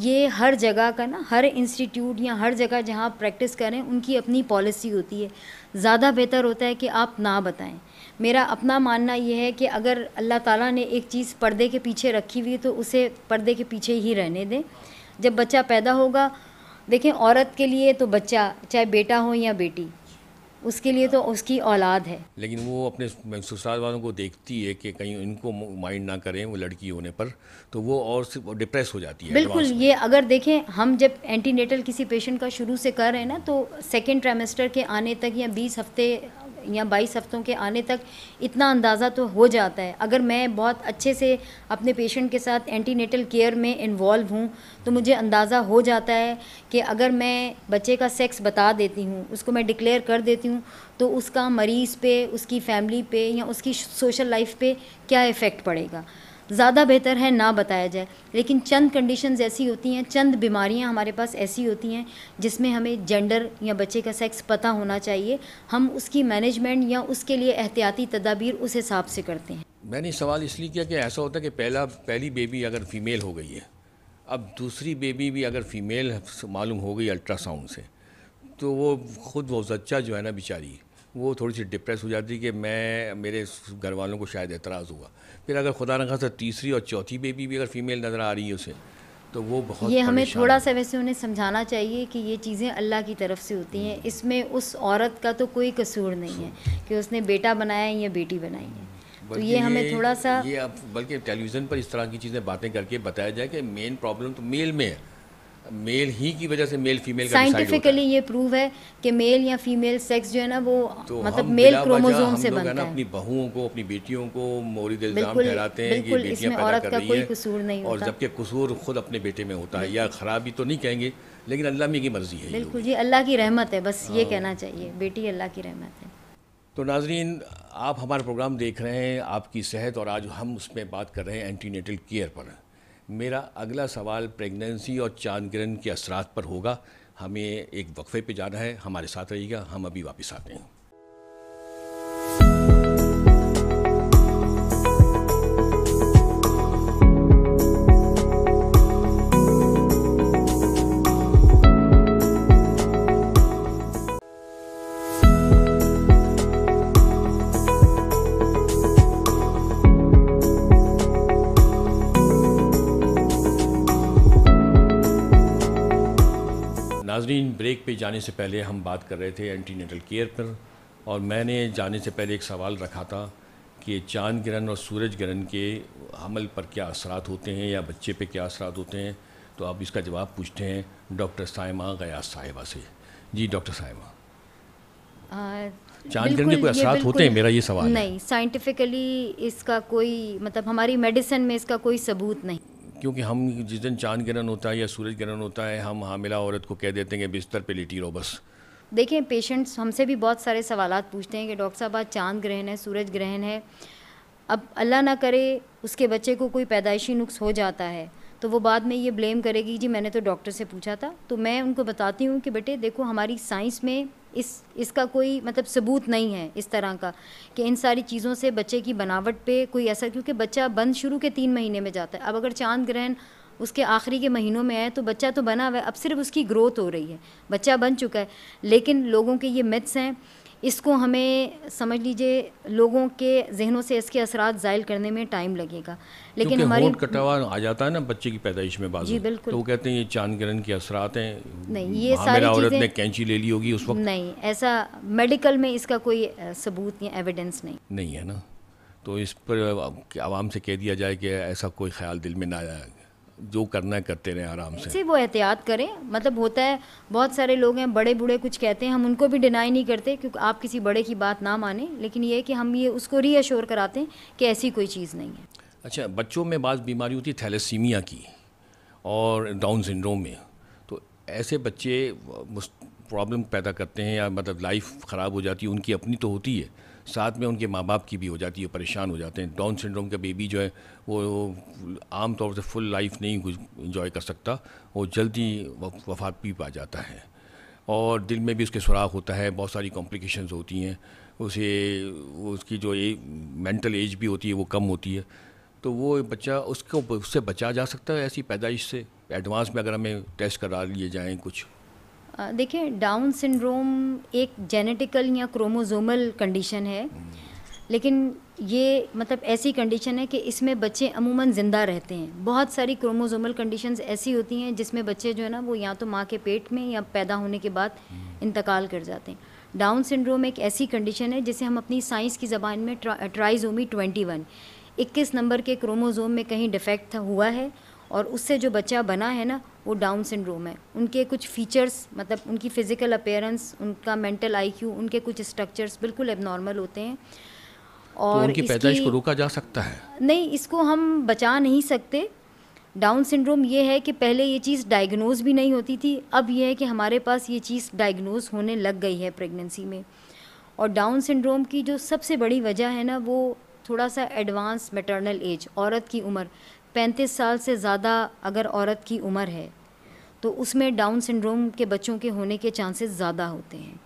ये हर जगह का ना हर इंस्टीट्यूट या हर जगह जहाँ आप प्रैक्टिस करें उनकी अपनी पॉलिसी होती है ज़्यादा बेहतर होता है कि आप ना बताएं मेरा अपना मानना यह है कि अगर अल्लाह ताला ने एक चीज़ पर्दे के पीछे रखी हुई तो उसे पर्दे के पीछे ही रहने दें जब बच्चा पैदा होगा देखें औरत के लिए तो बच्चा चाहे बेटा हो या बेटी उसके लिए तो उसकी औलाद है लेकिन वो अपने ससुराल वालों को देखती है कि कहीं इनको माइंड ना करें वो लड़की होने पर तो वो और सिर्फ डिप्रेस हो जाती है बिल्कुल ये अगर देखें हम जब एंटीनेटल किसी पेशेंट का शुरू से कर रहे हैं ना तो सेकेंड ट्रेमेस्टर के आने तक या बीस हफ्ते या बाईस हफ़्तों के आने तक इतना अंदाज़ा तो हो जाता है अगर मैं बहुत अच्छे से अपने पेशेंट के साथ एंटीनेटल केयर में इन्वॉल्व हूँ तो मुझे अंदाज़ा हो जाता है कि अगर मैं बच्चे का सेक्स बता देती हूँ उसको मैं डिक्लेयर कर देती हूँ तो उसका मरीज़ पे उसकी फ़ैमिली पे या उसकी सोशल लाइफ पे क्या इफ़ेक्ट पड़ेगा ज़्यादा बेहतर है ना बताया जाए लेकिन चंद कंडीशंस ऐसी होती हैं चंद बीमारियां हमारे पास ऐसी होती हैं जिसमें हमें जेंडर या बच्चे का सेक्स पता होना चाहिए हम उसकी मैनेजमेंट या उसके लिए एहतियाती तदाबीर उस हिसाब से करते हैं मैंने सवाल इसलिए किया कि ऐसा होता है कि पहला पहली बेबी अगर फीमेल हो गई है अब दूसरी बेबी भी अगर फीमेल मालूम हो गई अल्ट्रासाउंड से तो वो खुद वो जच्चा जो है ना बेचारी वो थोड़ी सी डिप्रेस हो जाती कि मैं मेरे घर वालों को शायद एतराज़ हुआ फिर अगर खुदा न खासा तीसरी और चौथी बेबी भी अगर फीमेल नज़र आ रही है उसे तो वो बहुत ये हमें थोड़ा सा वैसे उन्हें समझाना चाहिए कि ये चीज़ें अल्लाह की तरफ से होती हैं इसमें उस औरत का तो कोई कसूर नहीं है कि उसने बेटा बनाया है या बेटी बनाई है तो ये हमें थोड़ा सा ये अब बल्कि टेलीविज़न पर इस तरह की चीज़ें बातें करके बताया जाए कि मेन प्रॉब्लम तो मेल में है मेल ही की वजह से मेल फीमेल साइंटिफिकली ये प्रूव है कि मेल या फीमेल सेक्स जो है ना वो तो मतलब मेल क्रोमोसोम से बनता है अपनी बहुओं को अपनी बेटियों को मोरिद इल्जाम ठहराते हैं कि बेटियां पैदा कर रही हैं और जबकि कसूर खुद अपने बेटे में होता है या खराबी तो नहीं कहेंगे लेकिन अल्लाह की मर्जी है बिल्कुल जी अल्लाह की रहमत है बस ये हाँ। कहना चाहिए बेटी अल्लाह की रहमत है तो नाजरीन आप हमारा प्रोग्राम देख रहे हैं आपकी सेहत और आज हम उसमें बात कर रहे हैं एंटीनेटल केयर पर मेरा अगला सवाल प्रेगनेंसी और चांद ग्रहण के असरात पर होगा हमें एक वक्फे पे जाना है हमारे साथ रहिएगा हम अभी वापस आते हैं जाने से पहले हम बात कर रहे थे एंटीनेटल केयर पर और मैंने जाने से पहले एक सवाल रखा था कि चांद ग्रहण और सूरज ग्रहण के हमल पर क्या असरात होते हैं या बच्चे पे क्या असरात होते हैं तो आप इसका जवाब पूछते हैं डॉक्टर साइमा गया साहिबा से जी डॉक्टर साइमा चांद ग्रहण के कोई असरात होते हैं मेरा ये सवाल नहीं साइंटिफिकली इसका कोई मतलब हमारी मेडिसिन में इसका कोई सबूत नहीं क्योंकि हम जिस दिन चांद ग्रहण होता है या सूरज ग्रहण होता है हम हामिला औरत को कह देते हैं कि बिस्तर पे लेटी रहो बस देखें पेशेंट्स हमसे भी बहुत सारे सवाल पूछते हैं कि डॉक्टर साहब आज चांद ग्रहण है सूरज ग्रहण है अब अल्लाह ना करे उसके बच्चे को कोई पैदाइशी नुक्स हो जाता है तो वो बाद में ये ब्लेम करेगी जी मैंने तो डॉक्टर से पूछा था तो मैं उनको बताती हूँ कि बेटे देखो हमारी साइंस में इस इसका कोई मतलब सबूत नहीं है इस तरह का कि इन सारी चीज़ों से बच्चे की बनावट पे कोई ऐसा क्योंकि बच्चा बंद शुरू के तीन महीने में जाता है अब अगर चांद ग्रहण उसके आखिरी के महीनों में आए तो बच्चा तो बना हुआ है अब सिर्फ उसकी ग्रोथ हो रही है बच्चा बन चुका है लेकिन लोगों के ये मिथ्स हैं इसको हमें समझ लीजिए लोगों के जहनों से इसके असरा जायल करने में टाइम लगेगा लेकिन हमारी कटावा आ जाता है ना बच्चे की पैदाइश में बाजू बिल्कुल तो कहते हैं ये चांद ग्रहण के असरात हैं नहीं ये हाँ, सारी औरत ने कैंची ले ली होगी उस वक्त नहीं ऐसा मेडिकल में इसका कोई सबूत या एविडेंस नहीं नहीं है ना तो इस पर आवाम से कह दिया जाए कि ऐसा कोई ख्याल दिल में ना आया जो करना है करते रहें आराम से वो एहतियात करें मतलब होता है बहुत सारे लोग हैं बड़े बूढ़े कुछ कहते हैं हम उनको भी डिनाई नहीं करते क्योंकि आप किसी बड़े की बात ना माने लेकिन ये कि हम ये उसको रीअश्योर कराते हैं कि ऐसी कोई चीज़ नहीं है अच्छा बच्चों में बाज़ बीमारी होती है थैलेसीमिया की और डाउन सिंड्रोम में तो ऐसे बच्चे प्रॉब्लम पैदा करते हैं या मतलब लाइफ ख़राब हो जाती है उनकी अपनी तो होती है साथ में उनके माँ बाप की भी हो जाती है परेशान हो जाते हैं डाउन सिंड्रोम का बेबी जो है वो आम तौर से फुल लाइफ नहीं इंजॉय कर सकता वो जल्दी वफात भी पा जाता है और दिल में भी उसके सुराख होता है बहुत सारी कॉम्प्लिकेशंस होती हैं उसे उसकी जो ए, मेंटल एज भी होती है वो कम होती है तो वो बच्चा उसको उससे बचा जा सकता है ऐसी पैदाइश से एडवांस में अगर हमें टेस्ट करा लिए जाएँ कुछ देखिए डाउन सिंड्रोम एक जेनेटिकल या क्रोमोजोमल कंडीशन है हम्म। लेकिन ये मतलब ऐसी कंडीशन है कि इसमें बच्चे अमूमन ज़िंदा रहते हैं बहुत सारी क्रोमोजोमल कंडीशंस ऐसी होती हैं जिसमें बच्चे जो है ना वो या तो माँ के पेट में या पैदा होने के बाद हम्म। इंतकाल कर जाते हैं डाउन सिंड्रोम एक ऐसी कंडीशन है जिसे हम अपनी साइंस की ज़बान में ट्रा, ट्राइजोमी ट्वेंटी वन इक्कीस नंबर के क्रोमोजोम में कहीं डिफेक्ट हुआ है और उससे जो बच्चा बना है ना वो डाउन सिंड्रोम है उनके कुछ फीचर्स मतलब उनकी फ़िज़िकल अपेयरेंस उनका मेंटल आईक्यू उनके कुछ स्ट्रक्चर्स बिल्कुल एबनॉर्मल होते हैं तो और तो उनकी पैदाइश को रोका जा सकता है नहीं इसको हम बचा नहीं सकते डाउन सिंड्रोम ये है कि पहले ये चीज़ डायग्नोज भी नहीं होती थी अब ये है कि हमारे पास ये चीज़ डायग्नोज होने लग गई है प्रेगनेंसी में और डाउन सिंड्रोम की जो सबसे बड़ी वजह है ना वो थोड़ा सा एडवांस मेटर्नल एज औरत की उम्र पैंतीस साल से ज़्यादा अगर औरत की उम्र है तो उसमें डाउन सिंड्रोम के बच्चों के होने के चांसेस ज़्यादा होते हैं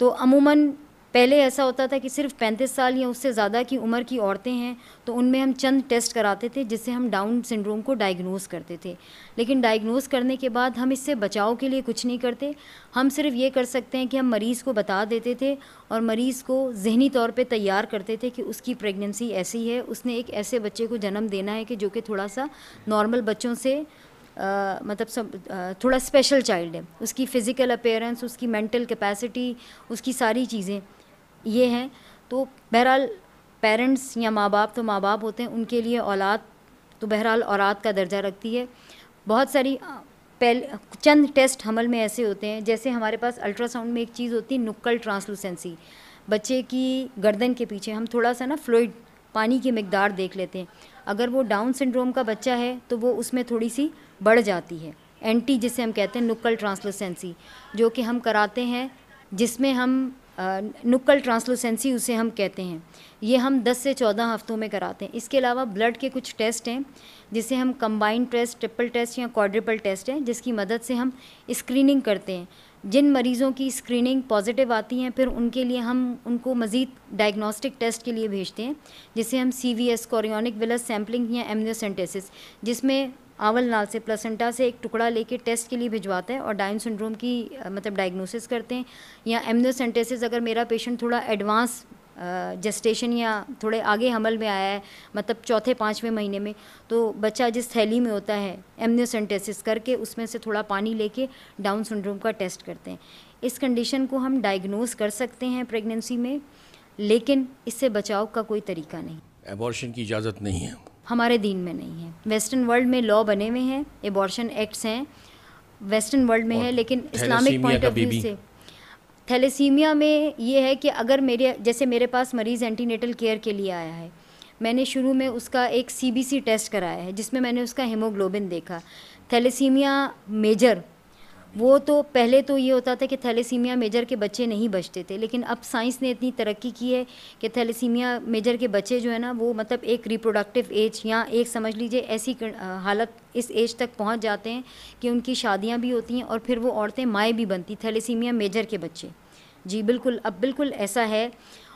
तो अमूमन पहले ऐसा होता था कि सिर्फ 35 साल या उससे ज़्यादा की उम्र की औरतें हैं तो उनमें हम चंद टेस्ट कराते थे जिससे हम डाउन सिंड्रोम को डायग्नोस करते थे लेकिन डायग्नोस करने के बाद हम इससे बचाव के लिए कुछ नहीं करते हम सिर्फ ये कर सकते हैं कि हम मरीज़ को बता देते थे और मरीज़ को जहनी तौर पर तैयार करते थे कि उसकी प्रेगनेंसी ऐसी है उसने एक ऐसे बच्चे को जन्म देना है कि जो कि थोड़ा सा नॉर्मल बच्चों से Uh, मतलब सब uh, थोड़ा स्पेशल चाइल्ड है उसकी फ़िज़िकल अपेयरेंस उसकी मेंटल कैपेसिटी उसकी सारी चीज़ें ये हैं तो बहरहाल पेरेंट्स या माँ बाप तो माँ बाप होते हैं उनके लिए औलाद तो बहरहाल औलाद का दर्जा रखती है बहुत सारी पहले चंद टेस्ट हमल में ऐसे होते हैं जैसे हमारे पास अल्ट्रासाउंड में एक चीज़ होती है नुक्कल ट्रांसलूसेंसी बच्चे की गर्दन के पीछे हम थोड़ा सा ना फ्लोइड पानी की मकदार देख लेते हैं अगर वो डाउन सिंड्रोम का बच्चा है तो वो उसमें थोड़ी सी बढ़ जाती है एंटी जिसे हम कहते हैं नुक्कल ट्रांसलूसेंसी जो कि हम कराते हैं जिसमें हम नुक्कल ट्रांसलूसेंसी उसे हम कहते हैं ये हम 10 से 14 हफ्तों में कराते हैं इसके अलावा ब्लड के कुछ टेस्ट हैं जिसे हम कंबाइंड टेस्ट ट्रिपल टेस्ट या क्वाड्रिपल टेस्ट हैं जिसकी मदद से हम स्क्रीनिंग करते हैं जिन मरीज़ों की स्क्रीनिंग पॉजिटिव आती हैं फिर उनके लिए हम उनको मज़ीद डायग्नोस्टिक टेस्ट के लिए भेजते हैं जिसे हम C V S chorionic villus sampling या एम्नियोसेंटेसिस जिसमें आंवल नाल से प्लेसेंटा से एक टुकड़ा लेके टेस्ट के लिए भिजवाते हैं और डाइन सिंड्रोम की मतलब डायग्नोसिस करते हैं या एमनोसेंटेसिस अगर मेरा पेशेंट थोड़ा एडवांस जेस्टेशन या थोड़े आगे हमल में आया है मतलब चौथे पाँचवें महीने में तो बच्चा जिस थैली में होता है एमनियोसेंटेसिस करके उसमें से थोड़ा पानी लेके डाउन सिंड्रोम का टेस्ट करते हैं इस कंडीशन को हम डायग्नोज कर सकते हैं प्रेगनेंसी में लेकिन इससे बचाव का कोई तरीका नहीं एबॉर्शन की इजाज़त नहीं है हमारे दीन में नहीं है वेस्टर्न वर्ल्ड में लॉ बने हुए हैं एबॉर्शन एक्ट्स हैं वेस्टर्न वर्ल्ड में है लेकिन इस्लामिक पॉइंट ऑफ व्यू से थैलेसीमिया में ये है कि अगर मेरे जैसे मेरे पास मरीज़ एंटीनेटल केयर के लिए आया है मैंने शुरू में उसका एक सीबीसी टेस्ट कराया है जिसमें मैंने उसका हेमोग्लोबिन देखा थैलेसीमिया मेजर वो तो पहले तो ये होता था कि थैलेसीमिया मेजर के बच्चे नहीं बचते थे लेकिन अब साइंस ने इतनी तरक्की की है कि थैलेसीमिया मेजर के बच्चे जो है ना वो मतलब एक रिप्रोडक्टिव एज या एक समझ लीजिए ऐसी हालत इस एज तक पहुंच जाते हैं कि उनकी शादियां भी होती हैं और फिर वो औरतें माएँ भी बनती थैलेसीमिया मेजर के बच्चे जी बिल्कुल अब बिल्कुल ऐसा है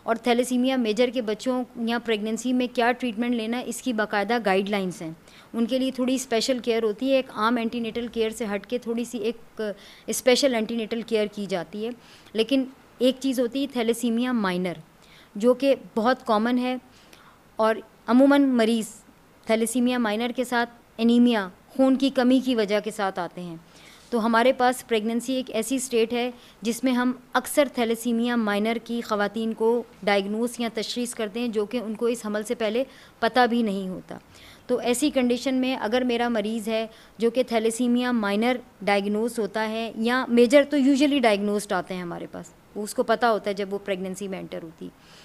और थैलेसीमिया मेजर के बच्चों या प्रेगनेंसी में क्या ट्रीटमेंट लेना इसकी बाकायदा गाइडलाइंस हैं उनके लिए थोड़ी स्पेशल केयर होती है एक आम एंटीनेटल केयर से हट के थोड़ी सी एक स्पेशल एंटीनेटल केयर की जाती है लेकिन एक चीज़ होती है थैलेसीमिया माइनर जो कि बहुत कॉमन है और अमूमन मरीज़ थैलेसीमिया माइनर के साथ एनीमिया खून की कमी की वजह के साथ आते हैं तो हमारे पास प्रेगनेंसी एक ऐसी स्टेट है जिसमें हम अक्सर थैलेसीमिया माइनर की खातन को डायग्नोस या तशखीस करते हैं जो कि उनको इस हमल से पहले पता भी नहीं होता तो ऐसी कंडीशन में अगर मेरा मरीज़ है जो कि थैलेसीमिया माइनर डायग्नोस होता है या मेजर तो यूजुअली डायग्नोस्ड आते हैं हमारे पास उसको पता होता है जब वो प्रेगनेंसी में एंटर होती है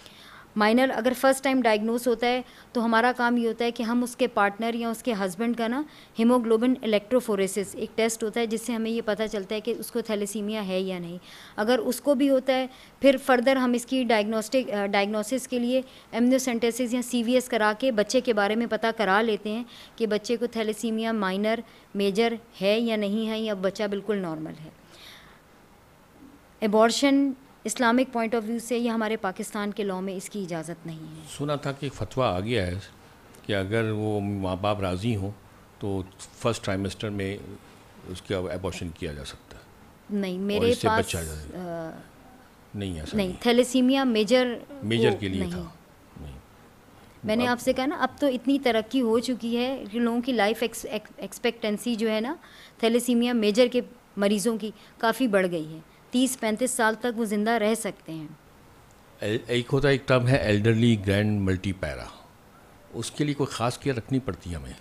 माइनर अगर फर्स्ट टाइम डायग्नोस होता है तो हमारा काम ये होता है कि हम उसके पार्टनर या उसके हस्बैंड का ना हीमोग्लोबिन इलेक्ट्रोफोरेसिस एक टेस्ट होता है जिससे हमें ये पता चलता है कि उसको थैलेसीमिया है या नहीं अगर उसको भी होता है फिर फर्दर हम इसकी डायग्नोस्टिक डायग्नोसिस के लिए एमनोसेंटेसिस या सी करा के बच्चे के बारे में पता करा लेते हैं कि बच्चे को थैलेसीमिया माइनर मेजर है या नहीं है या बच्चा बिल्कुल नॉर्मल है abortion Islamic point of view से या हमारे पाकिस्तान के लॉ में इसकी इजाज़त नहीं है सुना था कि फतवा आ गया है कि अगर वो माँ बाप राज़ी हों तो फर्स्ट ट्राइमेस्टर में उसका एबॉशन किया जा सकता है नहीं मेरे पास बच्चा आ, नहीं ऐसा नहीं, नहीं। थैलेसीमिया मेजर मेजर के लिए था मैंने आपसे कहा ना अब तो इतनी तरक्की हो चुकी है कि लोगों की लाइफ एक्सपेक्टेंसी जो है ना थैलेसीमिया मेजर के मरीज़ों की काफ़ी बढ़ गई है तीस पैंतीस साल तक वो ज़िंदा रह सकते हैं एक होता एक टर्म है एल्डरली ग्रैंड मल्टीपैरा उसके लिए कोई ख़ास केयर रखनी पड़ती है हमें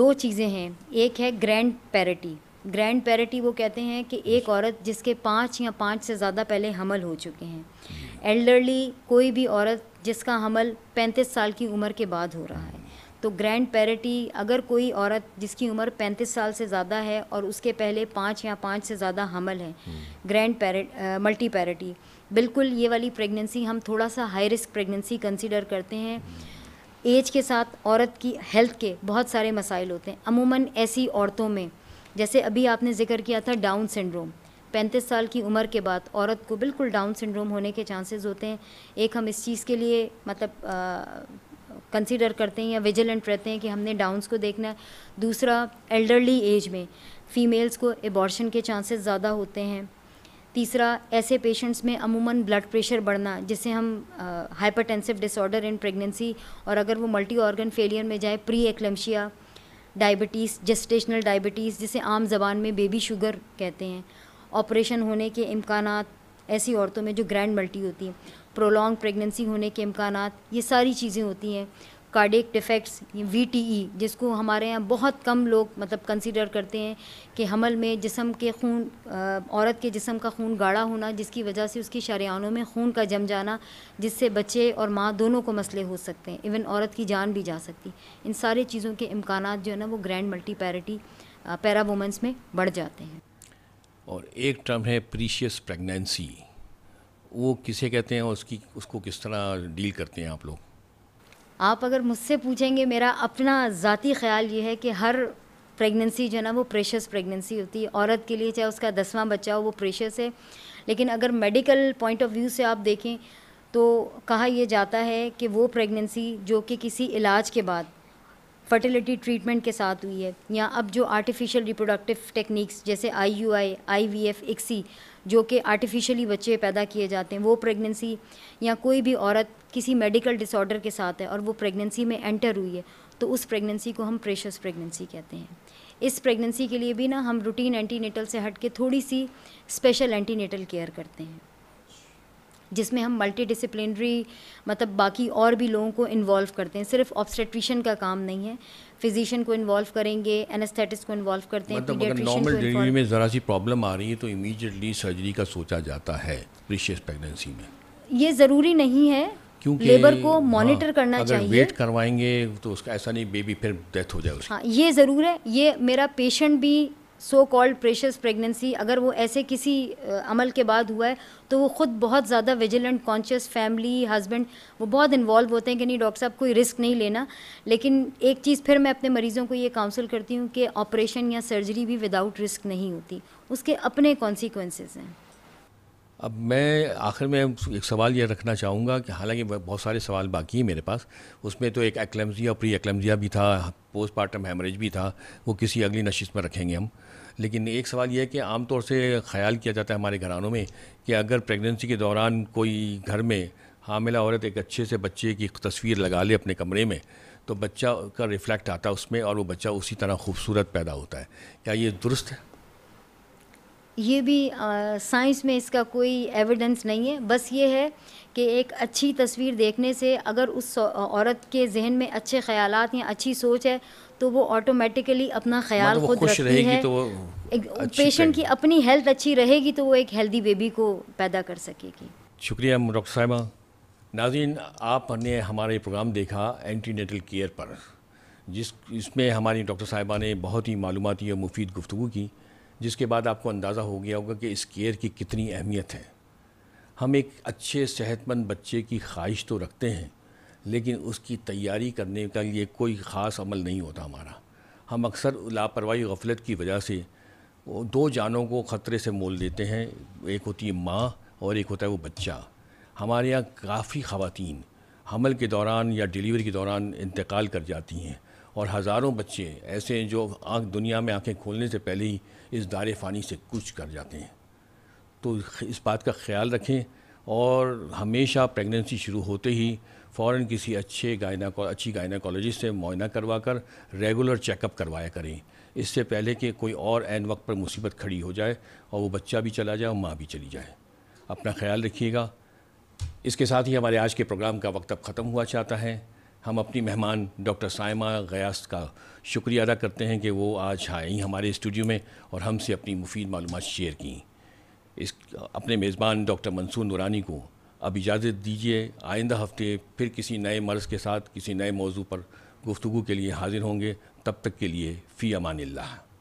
दो चीज़ें हैं एक है ग्रैंड पैरिटी ग्रैंड पैरिटी वो कहते हैं कि एक औरत जिसके पाँच या पाँच से ज़्यादा पहले हमल हो चुके हैं एल्डरली कोई भी औरत जिसका हमल पैंतीस साल की उम्र के बाद हो रहा है तो ग्रैंड पैरिटी अगर कोई औरत जिसकी उम्र पैंतीस साल से ज़्यादा है और उसके पहले पाँच या पाँच से ज़्यादा हमल है ग्रैंड पैरेट मल्टी पैरिटी बिल्कुल ये वाली प्रेगनेंसी हम थोड़ा सा हाई रिस्क प्रेगनेंसी कंसिडर करते हैं एज के साथ औरत की हेल्थ के बहुत सारे मसाइल होते हैं अमूमन ऐसी औरतों में जैसे अभी आपने जिक्र किया था डाउन सिंड्रोम पैंतीस साल की उम्र के बाद औरत को बिल्कुल डाउन सिंड्रोम होने के चांसेस होते हैं एक हम इस चीज़ के लिए मतलब आ, कंसिडर करते हैं या विजिलेंट रहते हैं कि हमने डाउन्स को देखना है दूसरा एल्डरली एज में फ़ीमेल्स को एबॉर्शन के चांसेस ज़्यादा होते हैं तीसरा ऐसे पेशेंट्स में अमूमन ब्लड प्रेशर बढ़ना जिसे हम हाइपरटेंसिव डिसऑर्डर इन प्रेगनेंसी और अगर वो मल्टी ऑर्गन फेलियर में जाए pre eclampsia diabetes gestational diabetes जिसे आम जबान में बेबी शुगर कहते हैं ऑपरेशन होने के इम्कान ऐसी औरतों में जो ग्रैंड मल्टी होती हैं प्रोलॉन्ग प्रेगनेंसी होने के इम्कान ये सारी चीज़ें होती हैं cardiac defects V T E जिसको हमारे यहाँ बहुत कम लोग मतलब कंसिडर करते हैं कि हमल में जिसम के खून औरत के जिसम का खून गाढ़ा होना जिसकी वजह से उसकी शरियानों में खून का जम जाना जिससे बच्चे और माँ दोनों को मसले हो सकते हैं इवन औरत की जान भी जा सकती इन सारी चीज़ों के इम्कान जो है ना वो grand multi parity para womens में बढ़ जाते हैं और एक टर्म है प्रीशियस प्रेगनेंसी वो किसे कहते हैं और उसकी उसको किस तरह डील करते हैं आप लोग आप अगर मुझसे पूछेंगे मेरा अपना ज़ाती ख्याल ये है कि हर प्रेगनेंसी जो है ना वो प्रेशस प्रेगनेंसी होती है औरत के लिए चाहे उसका दसवां बच्चा हो वो प्रेशस है लेकिन अगर मेडिकल पॉइंट ऑफ व्यू से आप देखें तो कहा यह जाता है कि वो प्रेगनेंसी जो कि किसी इलाज के बाद फर्टिलिटी ट्रीटमेंट के साथ हुई है या अब जो आर्टिफिशियल रिप्रोडक्टिव टेक्निक्स जैसे I U I I V F ICSI जो कि आर्टिफिशियली बच्चे पैदा किए जाते हैं वो प्रेगनेंसी या कोई भी औरत किसी मेडिकल डिसऑर्डर के साथ है और वो प्रेगनेंसी में एंटर हुई है तो उस प्रेगनेंसी को हम प्रेशस प्रेगनेंसी कहते हैं इस प्रेगनेंसी के लिए भी ना हम रूटीन एंटीनेटल से हट के थोड़ी सी स्पेशल एंटीनेटल केयर करते हैं जिसमें हम मल्टी डिसिप्लिनरी मतलब बाकी और भी लोगों को इन्वॉल्व करते हैं सिर्फ ऑब्स्टेट्रिशन का काम नहीं है फिजिशियन को इन्वॉल्व करेंगे एनेस्थेटिस्ट को इन्वॉल्व करते हैं मतलब अगर नॉर्मल डिलीवरी में ज़रा सी प्रॉब्लम आ रही है तो इमीडिएटली सर्जरी का सोचा जाता है प्रीशियस प्रेगनेंसी में ये ज़रूरी नहीं है क्योंकि लेबर को मॉनिटर हाँ, करना अगर चाहिए वेट करवाएंगे तो उसका ऐसा नहीं बेबी फिर डेथ हो जाए उसकी हाँ ये ज़रूर है ये मेरा पेशेंट भी सो कॉल्ड प्रेशस प्रेगनेंसी अगर वो ऐसे किसी अमल के बाद हुआ है तो वो ख़ुद बहुत ज़्यादा विजिलेंट कॉन्शियस फैमिली हस्बैंड वो बहुत इन्वॉल्व होते हैं कि नहीं डॉक्टर साहब कोई रिस्क नहीं लेना लेकिन एक चीज़ फिर मैं अपने मरीज़ों को ये काउंसिल करती हूँ कि ऑपरेशन या सर्जरी भी विदाउट रिस्क नहीं होती उसके अपने कॉन्सिक्वेंसेज हैं अब मैं आखिर में एक सवाल ये रखना चाहूँगा कि हालांकि बहुत सारे सवाल बाकी हैं मेरे पास उसमें तो एक एक्लम्जिया प्री एक्लम्जिया भी था पोस्टमार्टम हेमरेज भी था वो किसी अगली नशीस में रखेंगे हम लेकिन एक सवाल यह है कि आमतौर से ख्याल किया जाता है हमारे घरानों में कि अगर प्रेगनेंसी के दौरान कोई घर में हामिला औरत एक अच्छे से बच्चे की तस्वीर लगा ले अपने कमरे में तो बच्चा का रिफ्लेक्ट आता है उसमें और वो बच्चा उसी तरह खूबसूरत पैदा होता है क्या ये दुरुस्त है ये भी साइंस में इसका कोई एविडेंस नहीं है बस ये है कि एक अच्छी तस्वीर देखने से अगर उस औरत के जहन में अच्छे ख्याल या अच्छी सोच है तो वो ऑटोमेटिकली अपना मतलब ख्याल खुद रखती है तो पेशेंट की अपनी हेल्थ अच्छी रहेगी तो वो एक हेल्दी बेबी को पैदा कर सकेगी शुक्रिया डॉक्टर साहबा नाजीन आपने हमारा ये प्रोग्राम देखा एंटीनेटल केयर पर जिस इसमें हमारी डॉक्टर साहिबा ने बहुत ही मालूमती और मुफीद गुफ्तु की जिसके बाद आपको अंदाज़ा हो गया होगा कि इस केयर की कितनी अहमियत है हम एक अच्छे सेहतमंद बच्चे की ख्वाहिश तो रखते हैं लेकिन उसकी तैयारी करने का ये कोई ख़ास अमल नहीं होता हमारा हम अक्सर लापरवाही गफलत की वजह से दो जानों को ख़तरे से मोल देते हैं एक होती है माँ और एक होता है वो बच्चा हमारे यहाँ काफ़ी ख़वान हमल के दौरान या डिलीवरी के दौरान इंतकाल कर जाती हैं और हज़ारों बच्चे ऐसे जो आँख दुनिया में आँखें खोलने से पहले ही इस दार फ़ानी से कुछ कर जाते हैं तो इस बात का ख्याल रखें और हमेशा प्रेगनेंसी शुरू होते ही फ़ौर किसी अच्छे गायना अच्छी गायनाकोलॉजिस्ट से मुआयना करवा कर रेगुलर चेकअप करवाया करें इससे पहले कि कोई और एन वक्त पर मुसीबत खड़ी हो जाए और वो बच्चा भी चला जाए और माँ भी चली जाए अपना ख्याल रखिएगा इसके साथ ही हमारे आज के प्रोग्राम का वक्त अब ख़त्म हुआ चाहता है हम अपनी मेहमान डॉक्टर साइमा गयास का शुक्रिया अदा करते हैं कि वो आज आई हमारे स्टूडियो में और हमसे अपनी मुफीद मालूम शेयर की इस अपने मेज़बान डॉक्टर मंसूर नूरानी को अब इजाज़त दीजिए आइंदा हफ्ते फिर किसी नए मर्ज़ के साथ किसी नए मौजू पर गुफ्तु के लिए हाजिर होंगे तब तक के लिए फ़ी अमान ला